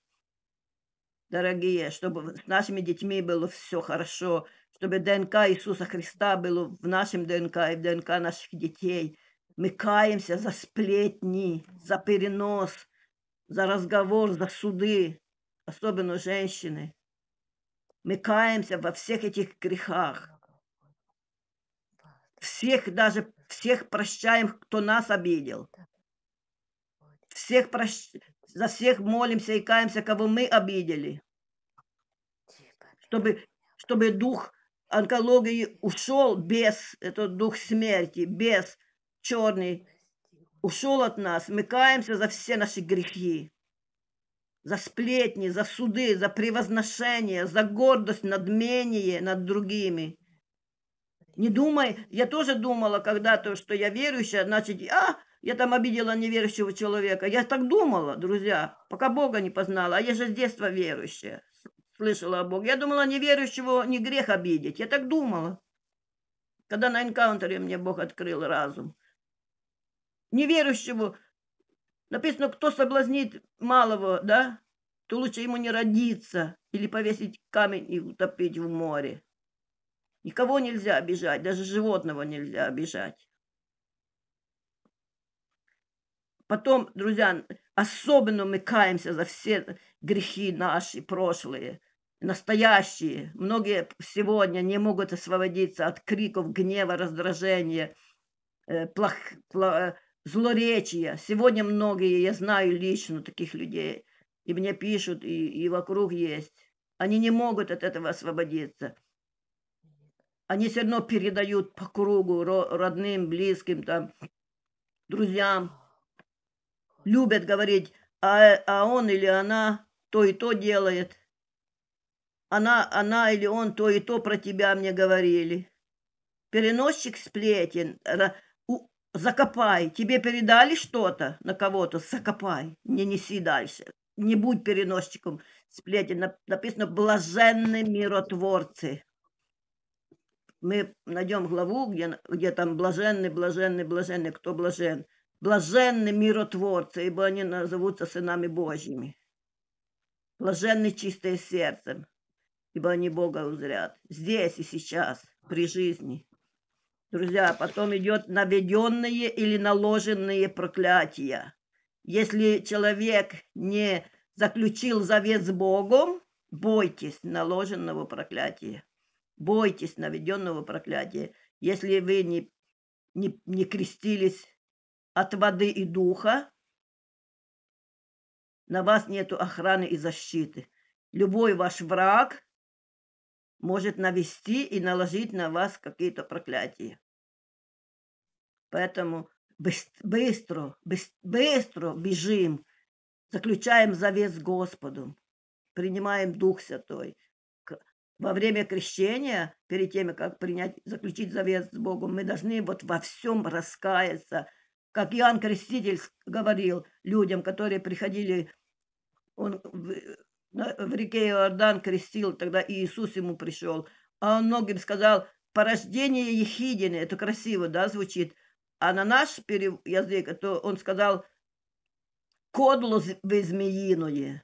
Дорогие, чтобы с нашими детьми было все хорошо, чтобы ДНК Иисуса Христа было в нашем ДНК и в ДНК наших детей. Мы каемся за сплетни, за перенос, за разговор, за суды особенно женщины, мы каемся во всех этих грехах. Всех даже, всех прощаем, кто нас обидел. Всех прощ... За всех молимся и каемся, кого мы обидели. Чтобы, чтобы дух онкологии ушел без, это дух смерти, без черный, ушел от нас. Мы каемся за все наши грехи за сплетни, за суды, за превозношение, за гордость, надмение над другими. Не думай, я тоже думала когда-то, что я верующая, значит, а, я там обидела неверующего человека. Я так думала, друзья, пока Бога не познала, а я же с детства верующая, слышала о Боге. Я думала, неверующего не грех обидеть, я так думала. Когда на энкаунтере мне Бог открыл разум. Неверующего Написано, кто соблазнит малого, да, то лучше ему не родиться или повесить камень и утопить в море. Никого нельзя обижать, даже животного нельзя обижать. Потом, друзья, особенно мы каемся за все грехи наши прошлые, настоящие. Многие сегодня не могут освободиться от криков гнева, раздражения, э, плох, плох, злоречия. Сегодня многие, я знаю лично таких людей, и мне пишут, и, и вокруг есть. Они не могут от этого освободиться. Они все равно передают по кругу родным, близким, там, друзьям. Любят говорить, а, а он или она то и то делает. Она, она или он то и то про тебя мне говорили. Переносчик сплетен, закопай. Тебе передали что-то на кого-то, закопай, не неси дальше. Не будь переносчиком сплети. Написано Блаженные миротворцы». Мы найдем главу, где, где там Блаженный, Блаженный, Блаженный. кто блажен. Блаженны миротворцы, ибо они назовутся сынами Божьими. Блаженны чистое сердцем, ибо они Бога узрят. Здесь и сейчас, при жизни. Друзья, потом идет наведенные или наложенные проклятия. Если человек не заключил завет с Богом, бойтесь наложенного проклятия. Бойтесь наведенного проклятия. Если вы не, не, не крестились от воды и духа, на вас нет охраны и защиты. Любой ваш враг может навести и наложить на вас какие-то проклятия. Поэтому быстро, быстро бежим, заключаем завет с Господом, принимаем Дух Святой. Во время крещения, перед тем, как принять, заключить завет с Богом, мы должны вот во всем раскаяться. Как Иоанн Креститель говорил людям, которые приходили, он в реке Иордан крестил, тогда Иисус ему пришел. А он многим сказал, порождение Ехидины, это красиво, да, звучит. А на наш перев... язык а то он сказал, кодло змеиное.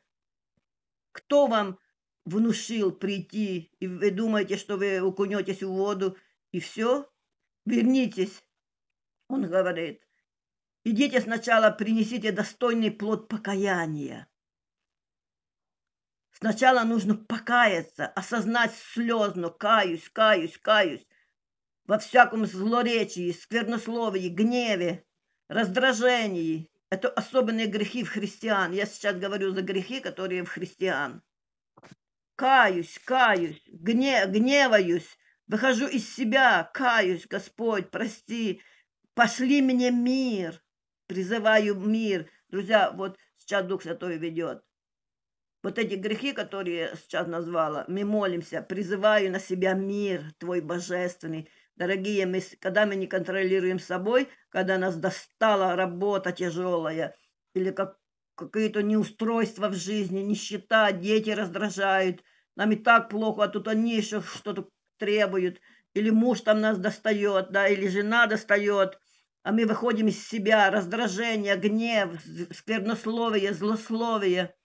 Кто вам внушил прийти, и вы думаете, что вы укунетесь в воду, и все? Вернитесь, он говорит. Идите сначала, принесите достойный плод покаяния. Сначала нужно покаяться, осознать слезно, каюсь, каюсь, каюсь. Во всяком злоречии, сквернословии, гневе, раздражении. Это особенные грехи в христиан. Я сейчас говорю за грехи, которые в христиан. Каюсь, каюсь, гне, гневаюсь, выхожу из себя, каюсь, Господь, прости, пошли мне мир, призываю мир. Друзья, вот сейчас Дух Святой ведет. Вот эти грехи, которые я сейчас назвала, мы молимся, призываю на себя мир твой божественный. Дорогие, мы, когда мы не контролируем собой, когда нас достала работа тяжелая, или как, какие-то неустройства в жизни, нищета, дети раздражают, нам и так плохо, а тут они еще что-то требуют, или муж там нас достает, да, или жена достает, а мы выходим из себя, раздражение, гнев, сквернословие, злословие –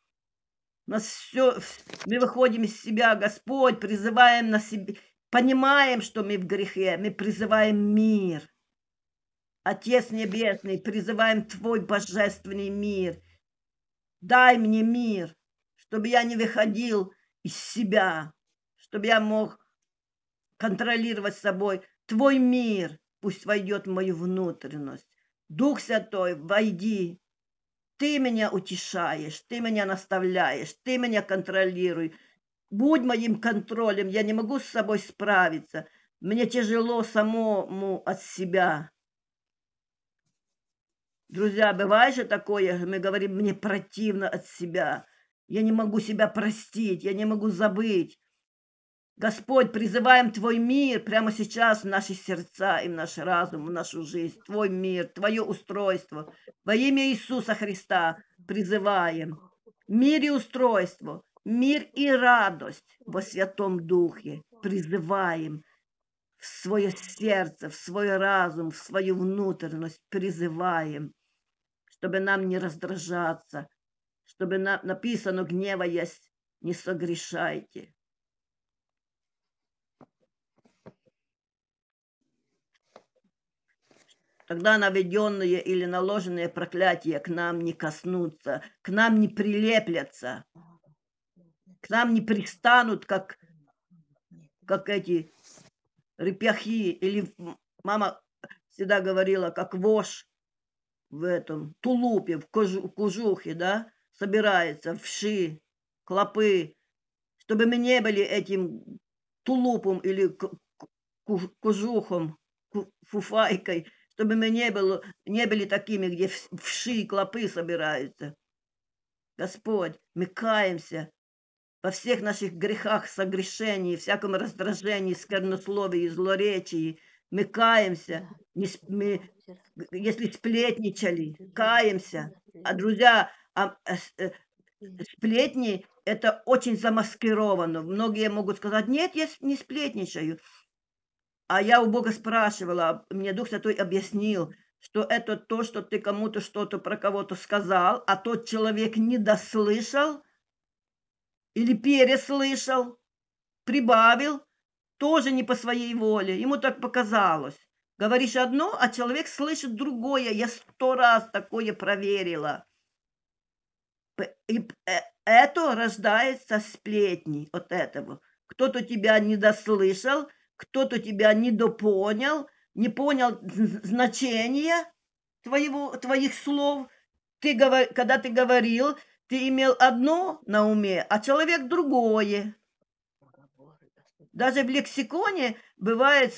нас все, мы выходим из себя, Господь, призываем на себе, понимаем, что мы в грехе, мы призываем мир. Отец Небесный, призываем Твой божественный мир. Дай мне мир, чтобы я не выходил из себя, чтобы я мог контролировать собой. Твой мир пусть войдет в мою внутренность. Дух Святой, войди ты меня утешаешь, ты меня наставляешь, ты меня контролируй. Будь моим контролем, я не могу с собой справиться. Мне тяжело самому от себя. Друзья, бывает же такое, мы говорим, мне противно от себя. Я не могу себя простить, я не могу забыть. Господь, призываем Твой мир прямо сейчас в наши сердца и в наш разум, в нашу жизнь. Твой мир, Твое устройство. Во имя Иисуса Христа призываем. Мир и устройство, мир и радость во Святом Духе призываем в свое сердце, в свой разум, в свою внутренность призываем, чтобы нам не раздражаться, чтобы на написано гнева есть, не согрешайте. Тогда наведенные или наложенные проклятия к нам не коснутся, к нам не прилеплятся, к нам не пристанут, как, как эти репяхи. Или мама всегда говорила, как вож в этом тулупе, в кожухе, да, собирается, вши, клопы, чтобы мы не были этим тулупом или кожухом, фуфайкой, чтобы мы не, было, не были такими, где вши и клопы собираются. Господь, мы каемся во всех наших грехах, согрешении, всяком раздражении, сквернословии, злоречии. Мы каемся, не, мы, если сплетничали, каемся. А, друзья, а, а, э, сплетни это очень замаскировано. Многие могут сказать, нет, я не сплетничаю. А я у Бога спрашивала, мне Дух Святой объяснил, что это то, что ты кому-то что-то про кого-то сказал, а тот человек не дослышал или переслышал, прибавил, тоже не по своей воле, ему так показалось. Говоришь одно, а человек слышит другое. Я сто раз такое проверила. И э, это рождается сплетни от этого. Кто-то тебя не дослышал – кто-то тебя недопонял, не понял значения твоего, твоих слов. Ты, когда ты говорил, ты имел одно на уме, а человек другое. Даже в лексиконе бывают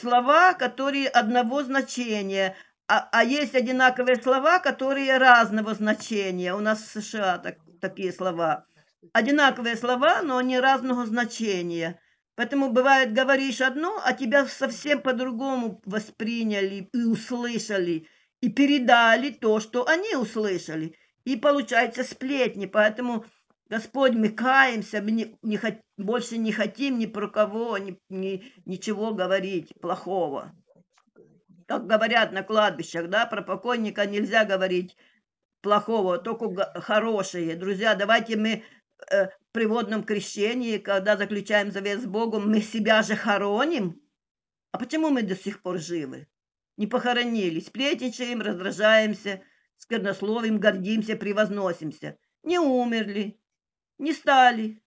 слова, которые одного значения, а, а есть одинаковые слова, которые разного значения. У нас в США так, такие слова. Одинаковые слова, но они разного значения. Поэтому бывает, говоришь одно, а тебя совсем по-другому восприняли и услышали, и передали то, что они услышали. И получается сплетни. Поэтому, Господь, мы каемся, мы не, не, больше не хотим ни про кого, ни, ни, ничего говорить плохого. Как говорят на кладбищах, да, про покойника нельзя говорить плохого, только хорошие. Друзья, давайте мы э, при крещении, когда заключаем завет с Богом, мы себя же хороним. А почему мы до сих пор живы? Не похоронились, сплетничаем, раздражаемся, сквернословим, гордимся, превозносимся. Не умерли, не стали,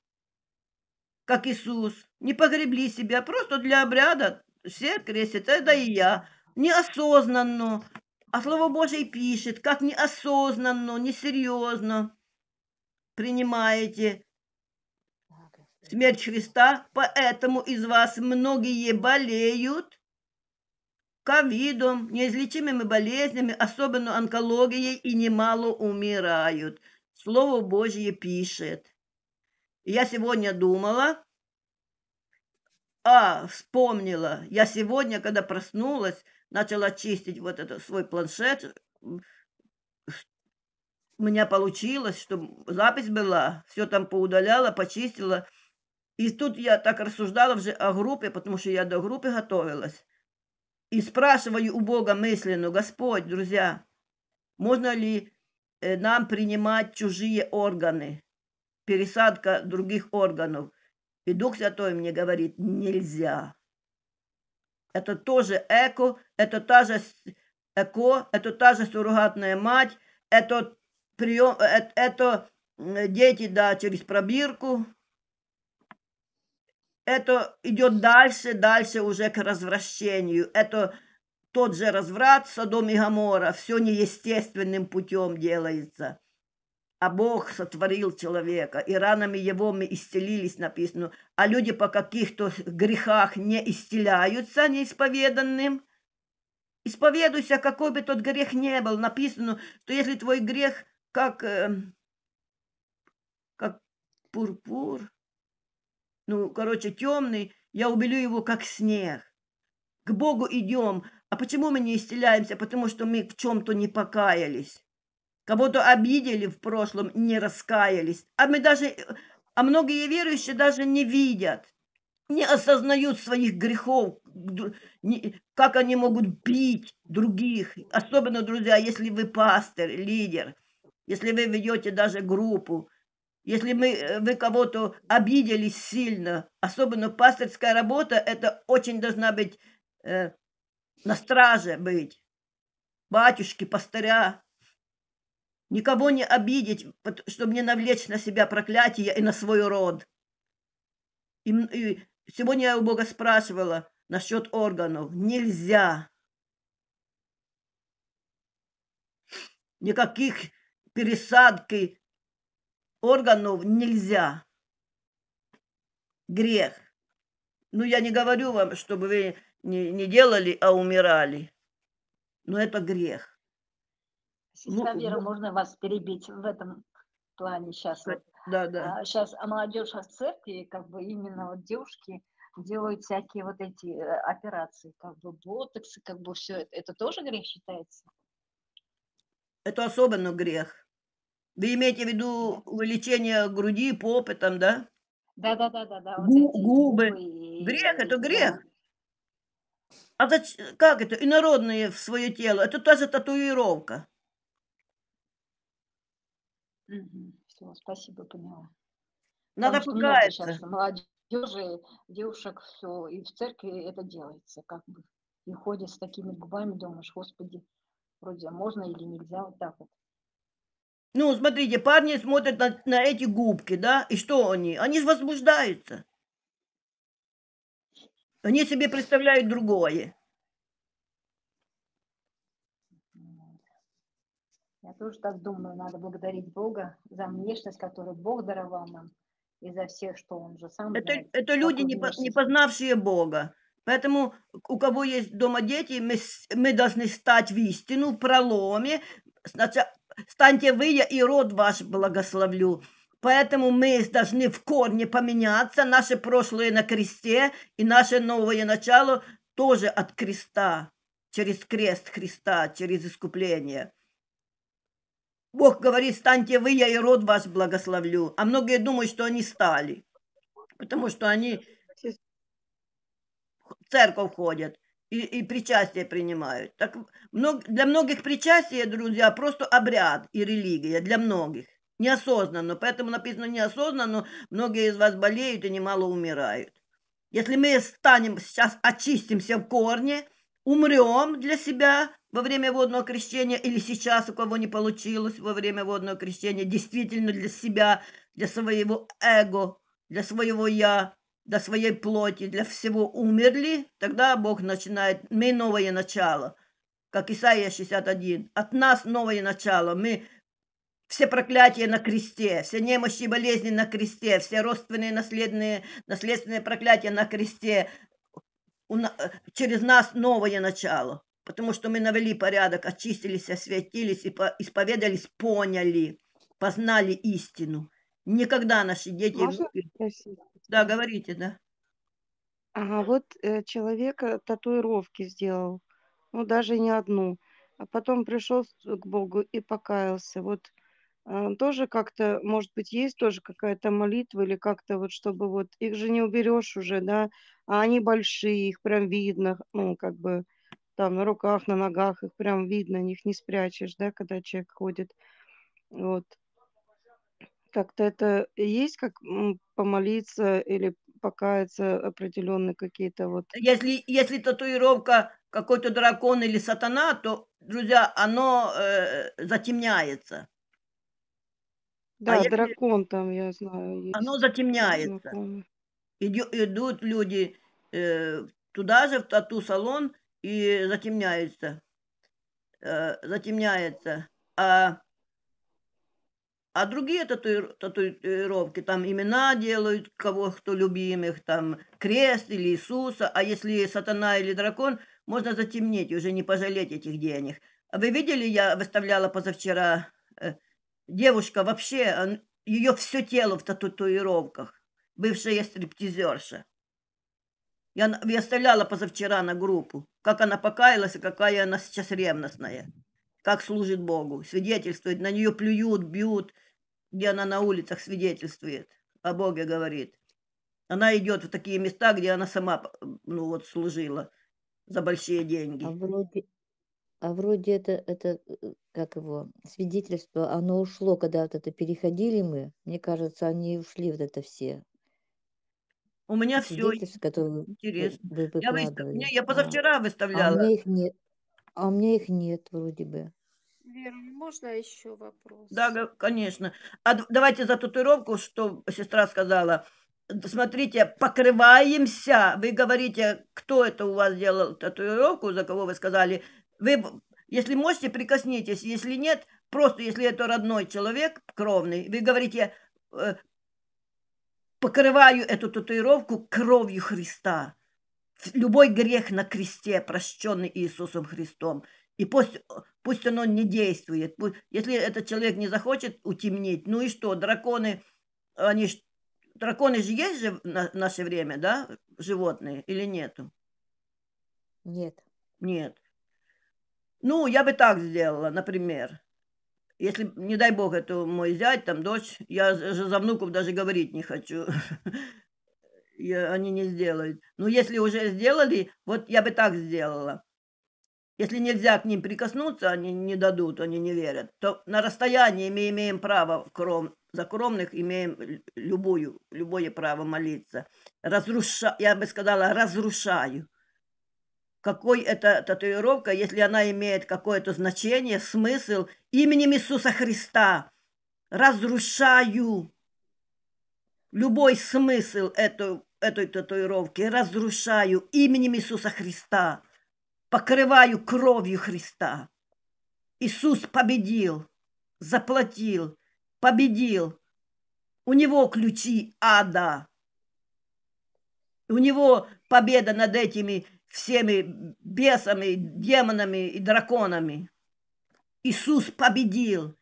как Иисус, не погребли себя, просто для обряда все крестят, это и я, неосознанно. А Слово Божие пишет, как неосознанно, несерьезно принимаете смерть Христа, поэтому из вас многие болеют ковидом, неизлечимыми болезнями, особенно онкологией, и немало умирают. Слово Божье пишет. Я сегодня думала, а, вспомнила, я сегодня, когда проснулась, начала чистить вот этот свой планшет, у меня получилось, чтобы запись была, все там поудаляла, почистила. И тут я так рассуждала уже о группе, потому что я до группы готовилась. И спрашиваю у Бога мысленно, Господь, друзья, можно ли э, нам принимать чужие органы, пересадка других органов? И Дух Святой мне говорит, нельзя. Это тоже эко, это та же эко, это та же суррогатная мать, это прием, э, это дети, да, через пробирку. Это идет дальше, дальше уже к развращению. Это тот же разврат Содом и Гамора, все неестественным путем делается. А Бог сотворил человека, и ранами его мы исцелились, написано. А люди по каких-то грехах не исцеляются неисповеданным. Исповедуйся, какой бы тот грех не был. Написано, что если твой грех – как, э, как пурпур, ну, короче, темный, я убелю его, как снег. К Богу идем. А почему мы не исцеляемся? Потому что мы к чем-то не покаялись. Кого-то обидели в прошлом, не раскаялись. А мы даже, э, а многие верующие даже не видят, не осознают своих грехов, как они могут бить других. Особенно, друзья, если вы пастор, лидер – если вы ведете даже группу, если мы, э, вы кого-то обиделись сильно, особенно пастырская работа, это очень должна быть э, на страже быть. Батюшки, пастыря, никого не обидеть, чтобы не навлечь на себя проклятие и на свой род. И, и сегодня я у Бога спрашивала насчет органов. Нельзя. Никаких Пересадкой органов нельзя. Грех. Ну, я не говорю вам, чтобы вы не, не делали, а умирали. Но это грех. Ну, Сестра ну, Вера, ну, можно вас перебить в этом плане сейчас? Да, да. А, сейчас а молодежь в церкви, как бы именно вот девушки, делают всякие вот эти э, операции, как бы ботоксы, как бы все это. Это тоже грех считается? Это особенно грех. Вы имеете в виду увеличение груди, попы там, да? Да, да, да, да, да. Вот губы. губы. Грех это грех. А зачем? как это? Инородные в свое тело. Это та же татуировка. Все, спасибо, поняла. Надо Потому молодежи, девушек, все, и в церкви это делается, как бы. И ходят с такими губами, думаешь, господи, вроде а можно или нельзя вот так вот. Ну, смотрите, парни смотрят на, на эти губки, да, и что они? Они же возбуждаются. Они себе представляют другое. Я тоже так думаю, надо благодарить Бога за внешность, которую Бог даровал нам, и за все, что Он же сам Это, знает, это люди, не, по, не познавшие Бога. Поэтому у кого есть дома дети, мы, мы должны стать в истину, в проломе, станьте вы, я и род ваш благословлю. Поэтому мы должны в корне поменяться, наше прошлое на кресте и наше новое начало тоже от креста, через крест Христа, через искупление. Бог говорит, станьте вы, я и род ваш благословлю. А многие думают, что они стали, потому что они в церковь ходят и, и причастие принимают. Так для многих причастие, друзья, просто обряд и религия, для многих. Неосознанно, поэтому написано неосознанно, многие из вас болеют и немало умирают. Если мы станем сейчас очистимся в корне, умрем для себя во время водного крещения или сейчас у кого не получилось во время водного крещения, действительно для себя, для своего эго, для своего я, до своей плоти, для всего умерли, тогда Бог начинает, мы новое начало, как Исаия 61. От нас новое начало, мы все проклятия на кресте, все немощи и болезни на кресте, все родственные, наследные, наследственные проклятия на кресте, через нас новое начало, потому что мы навели порядок, очистились, освятились, исповедались, поняли, познали истину. Никогда наши дети... Можно да, говорите, да. Ага, вот э, человек э, татуировки сделал, ну даже не одну, а потом пришел э, к Богу и покаялся. Вот э, тоже как-то, может быть, есть тоже какая-то молитва или как-то вот, чтобы вот их же не уберешь уже, да, а они большие, их прям видно, ну как бы там на руках, на ногах их прям видно, них не спрячешь, да, когда человек ходит. Вот. Как-то это есть, как помолиться или покаяться определенные какие-то вот... Если, если татуировка какой-то дракон или сатана, то, друзья, оно э, затемняется. А да, а дракон если... там, я знаю, есть. Оно затемняется. Иду, идут люди э, туда же, в тату-салон, и затемняется, Э, затемняется. А а другие татуир... татуировки, там имена делают кого, кто любимых, там крест или Иисуса, а если сатана или дракон, можно затемнить, уже не пожалеть этих денег. А вы видели, я выставляла позавчера, э, девушка вообще, ее все тело в татуировках, бывшая стриптизерша. Я выставляла позавчера на группу, как она покаялась, и какая она сейчас ревностная, как служит Богу, свидетельствует, на нее плюют, бьют, где она на улицах свидетельствует, о Боге говорит. Она идет в такие места, где она сама, ну вот, служила за большие деньги. А вроде, а вроде это, это, э, как его, свидетельство, оно ушло, когда вот это переходили мы. Мне кажется, они ушли вот это все. У меня все интересно. Вы, вы я, выстав... я позавчера а. выставляла. А у меня их нет. А у меня их нет вроде бы. Вера, можно еще вопрос? Да, конечно. А давайте за татуировку, что сестра сказала. Смотрите, покрываемся. Вы говорите, кто это у вас делал татуировку, за кого вы сказали. Вы, если можете, прикоснитесь. Если нет, просто если это родной человек, кровный, вы говорите, э, покрываю эту татуировку кровью Христа любой грех на кресте, прощенный Иисусом Христом. И пусть, пусть оно не действует. Пусть, если этот человек не захочет утемнить, ну и что, драконы, они ж, драконы же есть же в наше время, да, животные или нету? Нет. Нет. Ну, я бы так сделала, например. Если, не дай бог, это мой зять, там, дочь, я же за внуков даже говорить не хочу. Они не сделают. Но если уже сделали, вот я бы так сделала. Если нельзя к ним прикоснуться, они не дадут, они не верят, то на расстоянии мы имеем право кром, за кромных имеем любую, любое право молиться. Разруша, я бы сказала, разрушаю. Какой это татуировка, если она имеет какое-то значение, смысл именем Иисуса Христа? Разрушаю любой смысл эту, этой татуировки, разрушаю именем Иисуса Христа покрываю кровью Христа. Иисус победил, заплатил, победил. У него ключи ада. У него победа над этими всеми бесами, демонами и драконами. Иисус победил.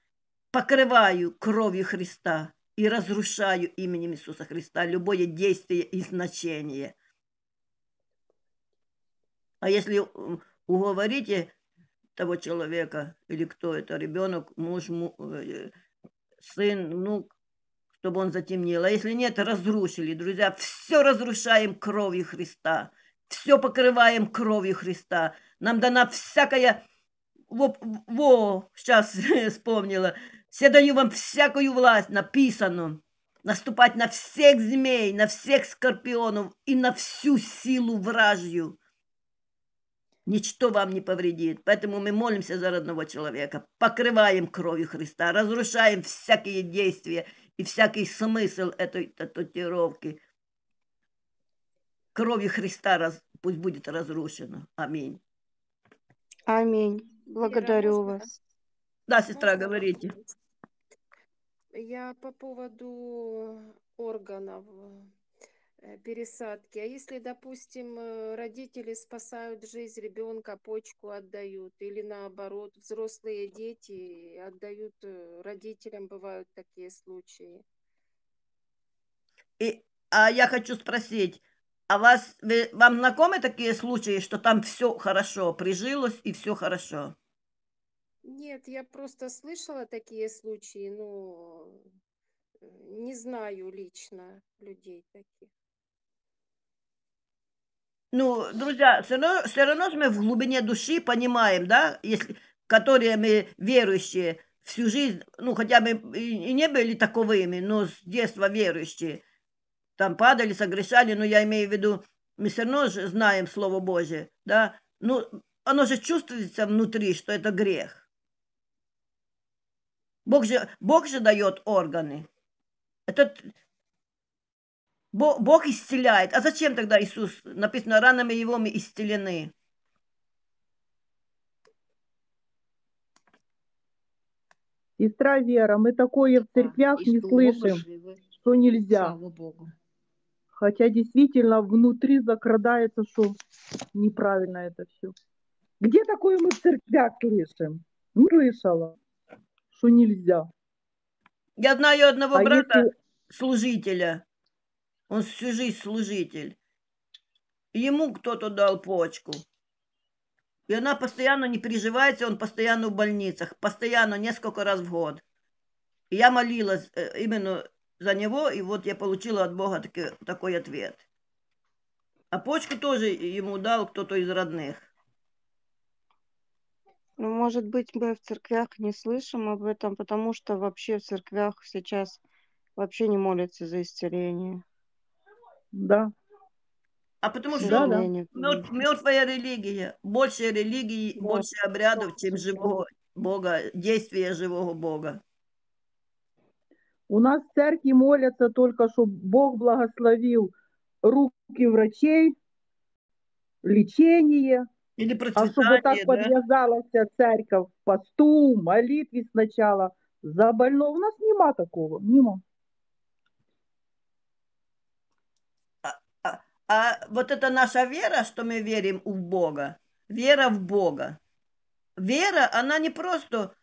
Покрываю кровью Христа и разрушаю именем Иисуса Христа любое действие и значение – а если уговорите того человека, или кто это, ребенок, муж, э, сын, внук, чтобы он затемнел. А если нет, разрушили. Друзья, все разрушаем кровью Христа. Все покрываем кровью Христа. Нам дана всякая... Во, во сейчас вспомнила. Все даю вам всякую власть, написано. Наступать на всех змей, на всех скорпионов и на всю силу вражью ничто вам не повредит. Поэтому мы молимся за родного человека, покрываем кровью Христа, разрушаем всякие действия и всякий смысл этой татуировки. Кровью Христа раз, пусть будет разрушено. Аминь. Аминь. Благодарю вас. Да, сестра, говорите. Я по поводу органов Э, пересадки. А если, допустим, э, родители спасают жизнь ребенка, почку отдают, или наоборот, взрослые дети отдают э, родителям, бывают такие случаи. И, а я хочу спросить, а вас, вы, вам знакомы такие случаи, что там все хорошо, прижилось и все хорошо? Нет, я просто слышала такие случаи, но не знаю лично людей таких. Ну, друзья, все равно, все равно же мы в глубине души понимаем, да, если, которые мы верующие всю жизнь, ну, хотя мы и не были таковыми, но с детства верующие, там падали, согрешали, но я имею в виду, мы все равно же знаем Слово Божие, да, ну, оно же чувствуется внутри, что это грех. Бог же, Бог же дает органы. Это Бог исцеляет. А зачем тогда Иисус? Написано, ранами Его мы исцелены. Сестра Вера, мы такое в церквях а, не слышим, вы... что нельзя. Слава Богу. Хотя действительно внутри закрадается, что неправильно это все. Где такое мы в церквях слышим? Не слышала, что нельзя. Я знаю одного а брата, если... служителя, он всю жизнь служитель. Ему кто-то дал почку. И она постоянно не переживается, он постоянно в больницах, постоянно, несколько раз в год. И я молилась э, именно за него, и вот я получила от Бога таки, такой ответ. А почку тоже ему дал кто-то из родных. Ну, может быть, мы в церквях не слышим об этом, потому что вообще в церквях сейчас вообще не молятся за исцеление да. А потому что да, да. Мертв, мертвая религия, больше религий, да. больше обрядов, чем живого Бога, действия живого Бога. У нас в церкви молятся только, чтобы Бог благословил руки врачей, лечение. Или а чтобы так да? подвязалась церковь посту, молитве сначала за больного. У нас нема такого, нема. А вот это наша вера, что мы верим в Бога, вера в Бога. Вера, она не просто,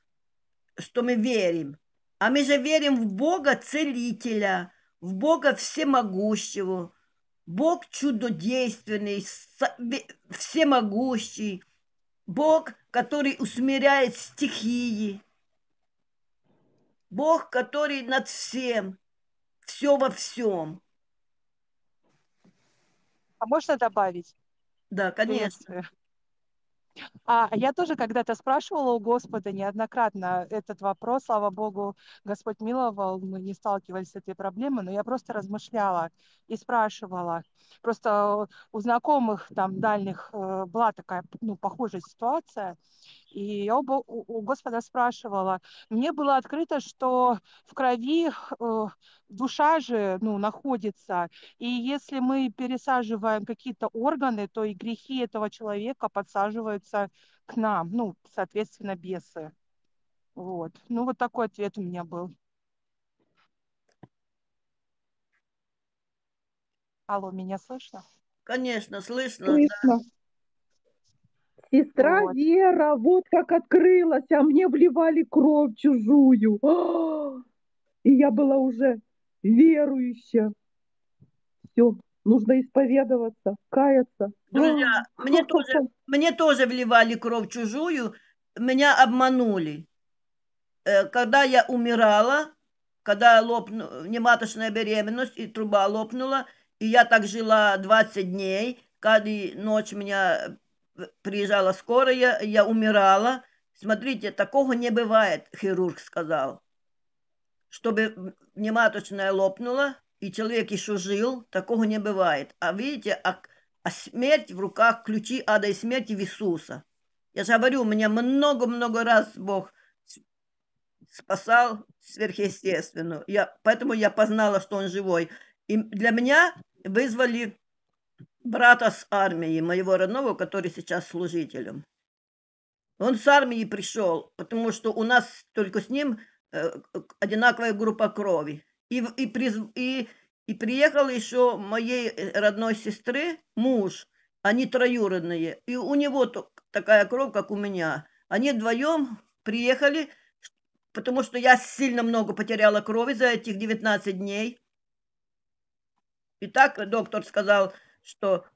что мы верим, а мы же верим в Бога Целителя, в Бога Всемогущего, Бог чудодейственный, всемогущий, Бог, который усмиряет стихии, Бог, который над всем, все во всем – а можно добавить? Да, конечно. А я тоже когда-то спрашивала у Господа неоднократно этот вопрос. Слава Богу, Господь миловал, мы не сталкивались с этой проблемой, но я просто размышляла и спрашивала. Просто у знакомых там дальних э, была такая ну, похожая ситуация. И я у, у Господа спрашивала. Мне было открыто, что в крови э, душа же ну, находится. И если мы пересаживаем какие-то органы, то и грехи этого человека подсаживаются к нам, ну, соответственно, бесы. Вот. Ну, вот такой ответ у меня был. Алло, меня слышно? Конечно, слышно. слышно. Да. Сестра вот. Вера, вот как открылась, а мне вливали кровь чужую. И я была уже верующая. Все, нужно исповедоваться, каяться. Ну, Друзья, да. Ну, мне, ну, тоже, мне тоже вливали кровь чужую, меня обманули. Э, когда я умирала, когда лопнула нематочная беременность и труба лопнула, и я так жила 20 дней, каждую ночь меня приезжала скорая, я умирала. Смотрите, такого не бывает, хирург сказал. Чтобы нематочная лопнула, и человек еще жил, такого не бывает. А видите, а, а смерть в руках, ключи ада и смерти в Иисуса. Я же говорю, меня много-много раз Бог спасал сверхъестественную. Я, поэтому я познала, что он живой. И для меня вызвали брата с армии, моего родного, который сейчас служителем. Он с армии пришел, потому что у нас только с ним э, одинаковая группа крови. И, и, приз, и, и приехал еще моей э, родной сестры муж, они троюродные, и у него такая кровь, как у меня. Они вдвоем приехали, потому что я сильно много потеряла крови за этих 19 дней. И так доктор сказал, что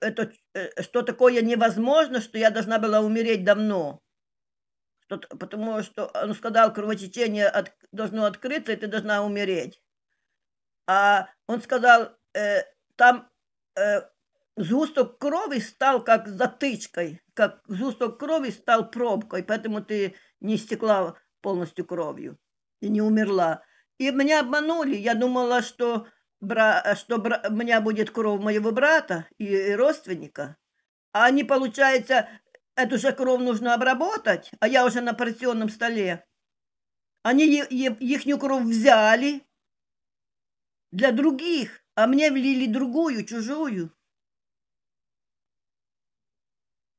это, э, что такое невозможно, что я должна была умереть давно. Что, потому что он сказал, кровотечение от, должно открыться, и ты должна умереть. А он сказал, э, там э, сгусток крови стал как затычкой, как сгусток крови стал пробкой, поэтому ты не истекла полностью кровью и не умерла. И меня обманули, я думала, что бра, что бра, у меня будет кровь моего брата и, и родственника, а не получается, эту же кровь нужно обработать, а я уже на операционном столе. Они ихнюю кровь взяли для других, а мне влили другую, чужую.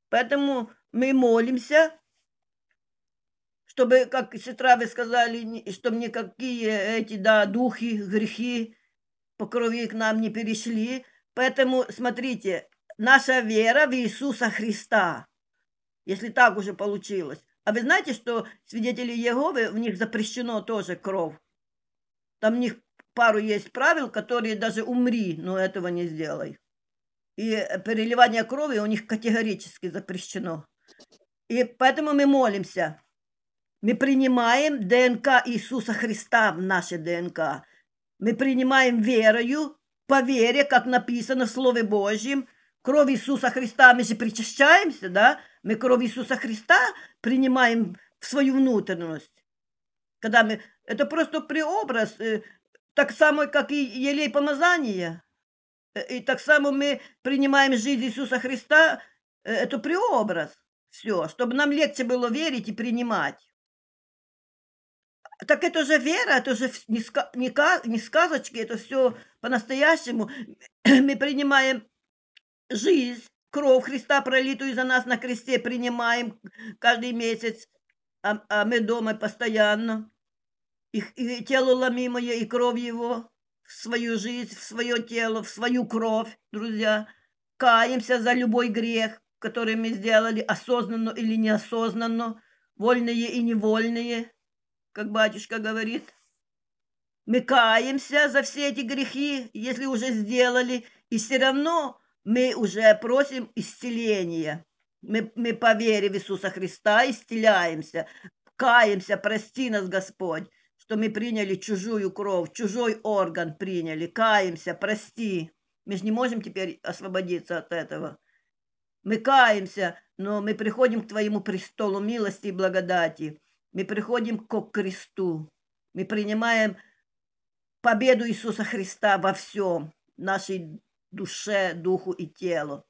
Поэтому мы молимся, чтобы, как сестра вы сказали, чтобы мне какие эти, да, духи, грехи, по крови к нам не перешли. Поэтому, смотрите, наша вера в Иисуса Христа, если так уже получилось. А вы знаете, что свидетели Еговы, в них запрещено тоже кровь? Там у них пару есть правил, которые даже умри, но этого не сделай. И переливание крови у них категорически запрещено. И поэтому мы молимся. Мы принимаем ДНК Иисуса Христа в наше ДНК. Мы принимаем верою, по вере, как написано в Слове Божьем, кровь Иисуса Христа, мы же причащаемся, да? Мы кровь Иисуса Христа принимаем в свою внутренность. Когда мы... Это просто преобраз, э, так само, как и елей помазания. Э, и так само мы принимаем жизнь Иисуса Христа, э, это преобраз. Все, чтобы нам легче было верить и принимать. Так это же вера, это же не, ска не, не сказочки, это все по-настоящему. Мы принимаем жизнь, кровь Христа, пролитую за нас на кресте, принимаем каждый месяц, а, а мы дома постоянно. И, и тело ломимое, и кровь его в свою жизнь, в свое тело, в свою кровь, друзья. Каемся за любой грех, который мы сделали, осознанно или неосознанно, вольные и невольные – как батюшка говорит. Мы каемся за все эти грехи, если уже сделали, и все равно мы уже просим исцеления. Мы, мы по вере в Иисуса Христа исцеляемся, каемся, прости нас, Господь, что мы приняли чужую кровь, чужой орган приняли, каемся, прости. Мы же не можем теперь освободиться от этого. Мы каемся, но мы приходим к Твоему престолу милости и благодати. Мы приходим к кресту. Мы принимаем победу Иисуса Христа во всем, нашей душе, духу и телу.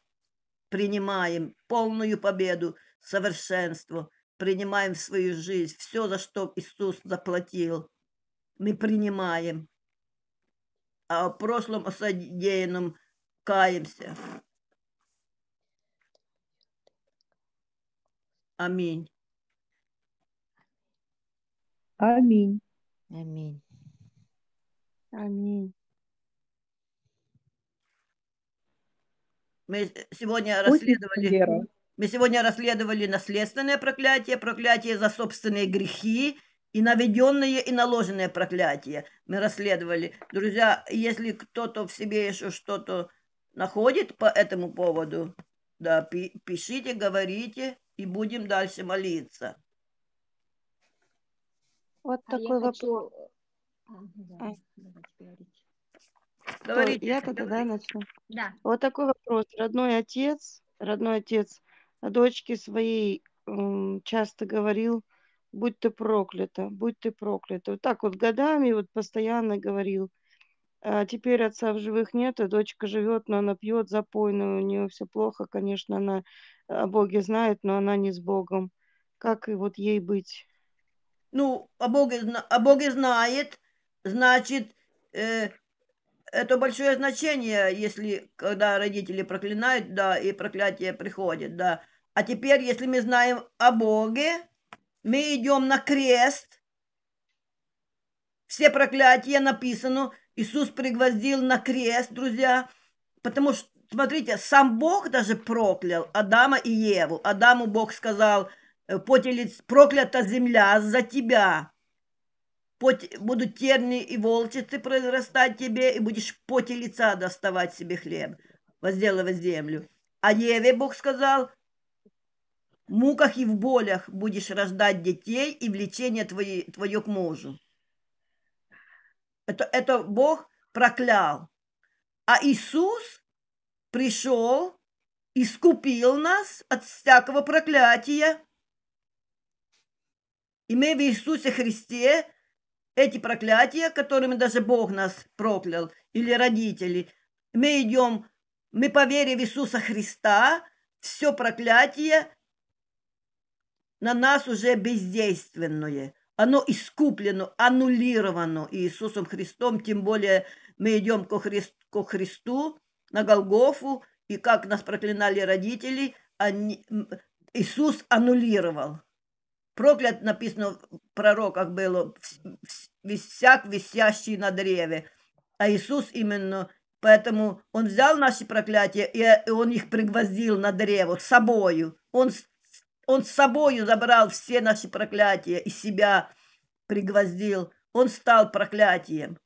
Принимаем полную победу, совершенство. Принимаем в свою жизнь все, за что Иисус заплатил. Мы принимаем. А о прошлом, о содеянном каемся. Аминь. Аминь. Аминь. Аминь. Мы сегодня расследовали... Вера. Мы сегодня расследовали наследственное проклятие, проклятие за собственные грехи и наведенные и наложенные проклятия. Мы расследовали. Друзья, если кто-то в себе еще что-то находит по этому поводу, да, пишите, говорите, и будем дальше молиться. Вот а такой вопрос. Хочу... А, ну да, а. я тогда да, начну. Да. Вот такой вопрос. Родной отец, родной отец дочке своей часто говорил, будь ты проклята, будь ты проклята. Вот так вот годами вот постоянно говорил. А теперь отца в живых нет, а дочка живет, но она пьет запойную, у нее все плохо, конечно, она о Боге знает, но она не с Богом. Как и вот ей быть? Ну, а Бог, а Бог и знает, значит, э, это большое значение, если когда родители проклинают, да, и проклятие приходит, да. А теперь, если мы знаем о Боге, мы идем на крест. Все проклятия написано. Иисус пригвоздил на крест, друзья. Потому что, смотрите, сам Бог даже проклял Адама и Еву. Адаму Бог сказал – Э, поделит проклята земля за тебя. Будут терни и волчицы произрастать тебе, и будешь поте лица доставать себе хлеб, возделывать землю. А Еве Бог сказал, в муках и в болях будешь рождать детей, и влечение твое, твое к мужу. Это, это Бог проклял. А Иисус пришел, искупил нас от всякого проклятия, имея в Иисусе Христе эти проклятия, которыми даже Бог нас проклял, или родители. Мы идем, мы по вере в Иисуса Христа, все проклятие на нас уже бездейственное. Оно искуплено, аннулировано Иисусом Христом, тем более мы идем ко, Христ, ко Христу, на Голгофу, и как нас проклинали родители, они, Иисус аннулировал проклят написано в пророках было, всяк висящий на древе. А Иисус именно, поэтому Он взял наши проклятия, и Он их пригвоздил на древо собою. Он, он с собою забрал все наши проклятия и себя пригвоздил. Он стал проклятием,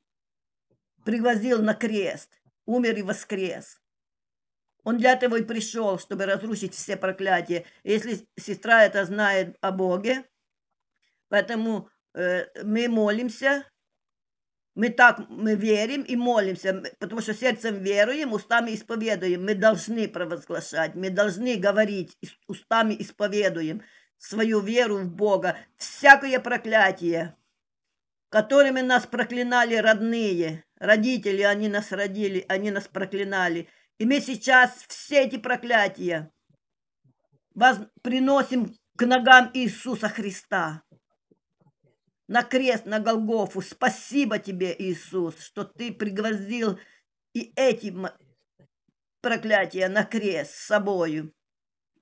пригвоздил на крест, умер и воскрес. Он для того и пришел, чтобы разрушить все проклятия. Если сестра это знает о Боге, поэтому э, мы молимся, мы так мы верим и молимся, потому что сердцем веруем, устами исповедуем. Мы должны провозглашать, мы должны говорить, устами исповедуем свою веру в Бога. Всякое проклятие, которыми нас проклинали родные, родители, они нас родили, они нас проклинали – и мы сейчас все эти проклятия воз приносим к ногам Иисуса Христа. На крест, на Голгофу. Спасибо тебе, Иисус, что ты пригвоздил и эти проклятия на крест с собою.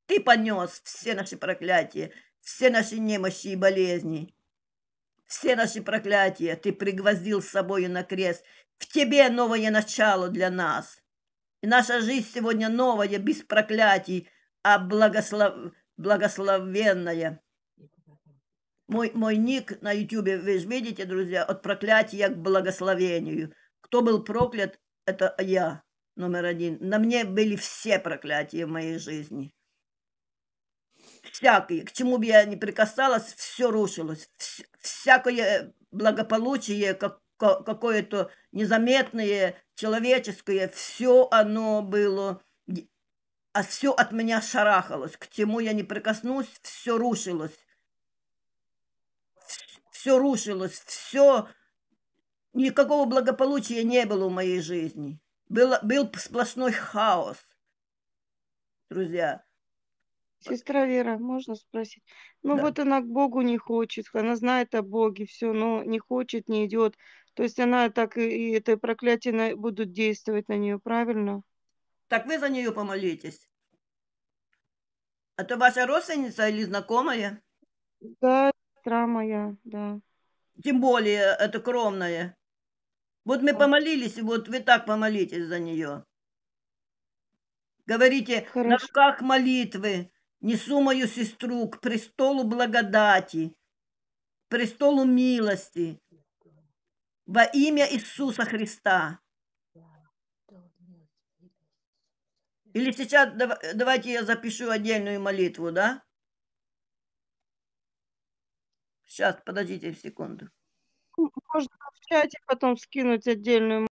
Ты понес все наши проклятия, все наши немощи и болезни. Все наши проклятия ты пригвоздил с собою на крест. В тебе новое начало для нас – и наша жизнь сегодня новая, без проклятий, а благослов... благословенная. Мой, мой ник на ютюбе, вы же видите, друзья, от проклятия к благословению. Кто был проклят, это я, номер один. На мне были все проклятия в моей жизни. Всякое, К чему бы я ни прикасалась, все рушилось. Вс всякое благополучие, как какое-то незаметное, человеческое, все оно было, а все от меня шарахалось, к чему я не прикоснусь, все рушилось. Все рушилось, все, никакого благополучия не было в моей жизни. Было, был сплошной хаос, друзья. Сестра Вера, можно спросить? Ну да. вот она к Богу не хочет, она знает о Боге, все, но не хочет, не идет. То есть она так и, и это проклятие на, будут действовать на нее, правильно? Так вы за нее помолитесь. Это а ваша родственница или знакомая? Да, сестра моя, да. Тем более, это кровная. Вот мы да. помолились, вот вы так помолитесь за нее. Говорите, Хорошо. на руках молитвы несу мою сестру к престолу благодати, престолу милости, во имя Иисуса Христа. Или сейчас давайте я запишу отдельную молитву, да? Сейчас, подождите секунду. Можно в чате потом скинуть отдельную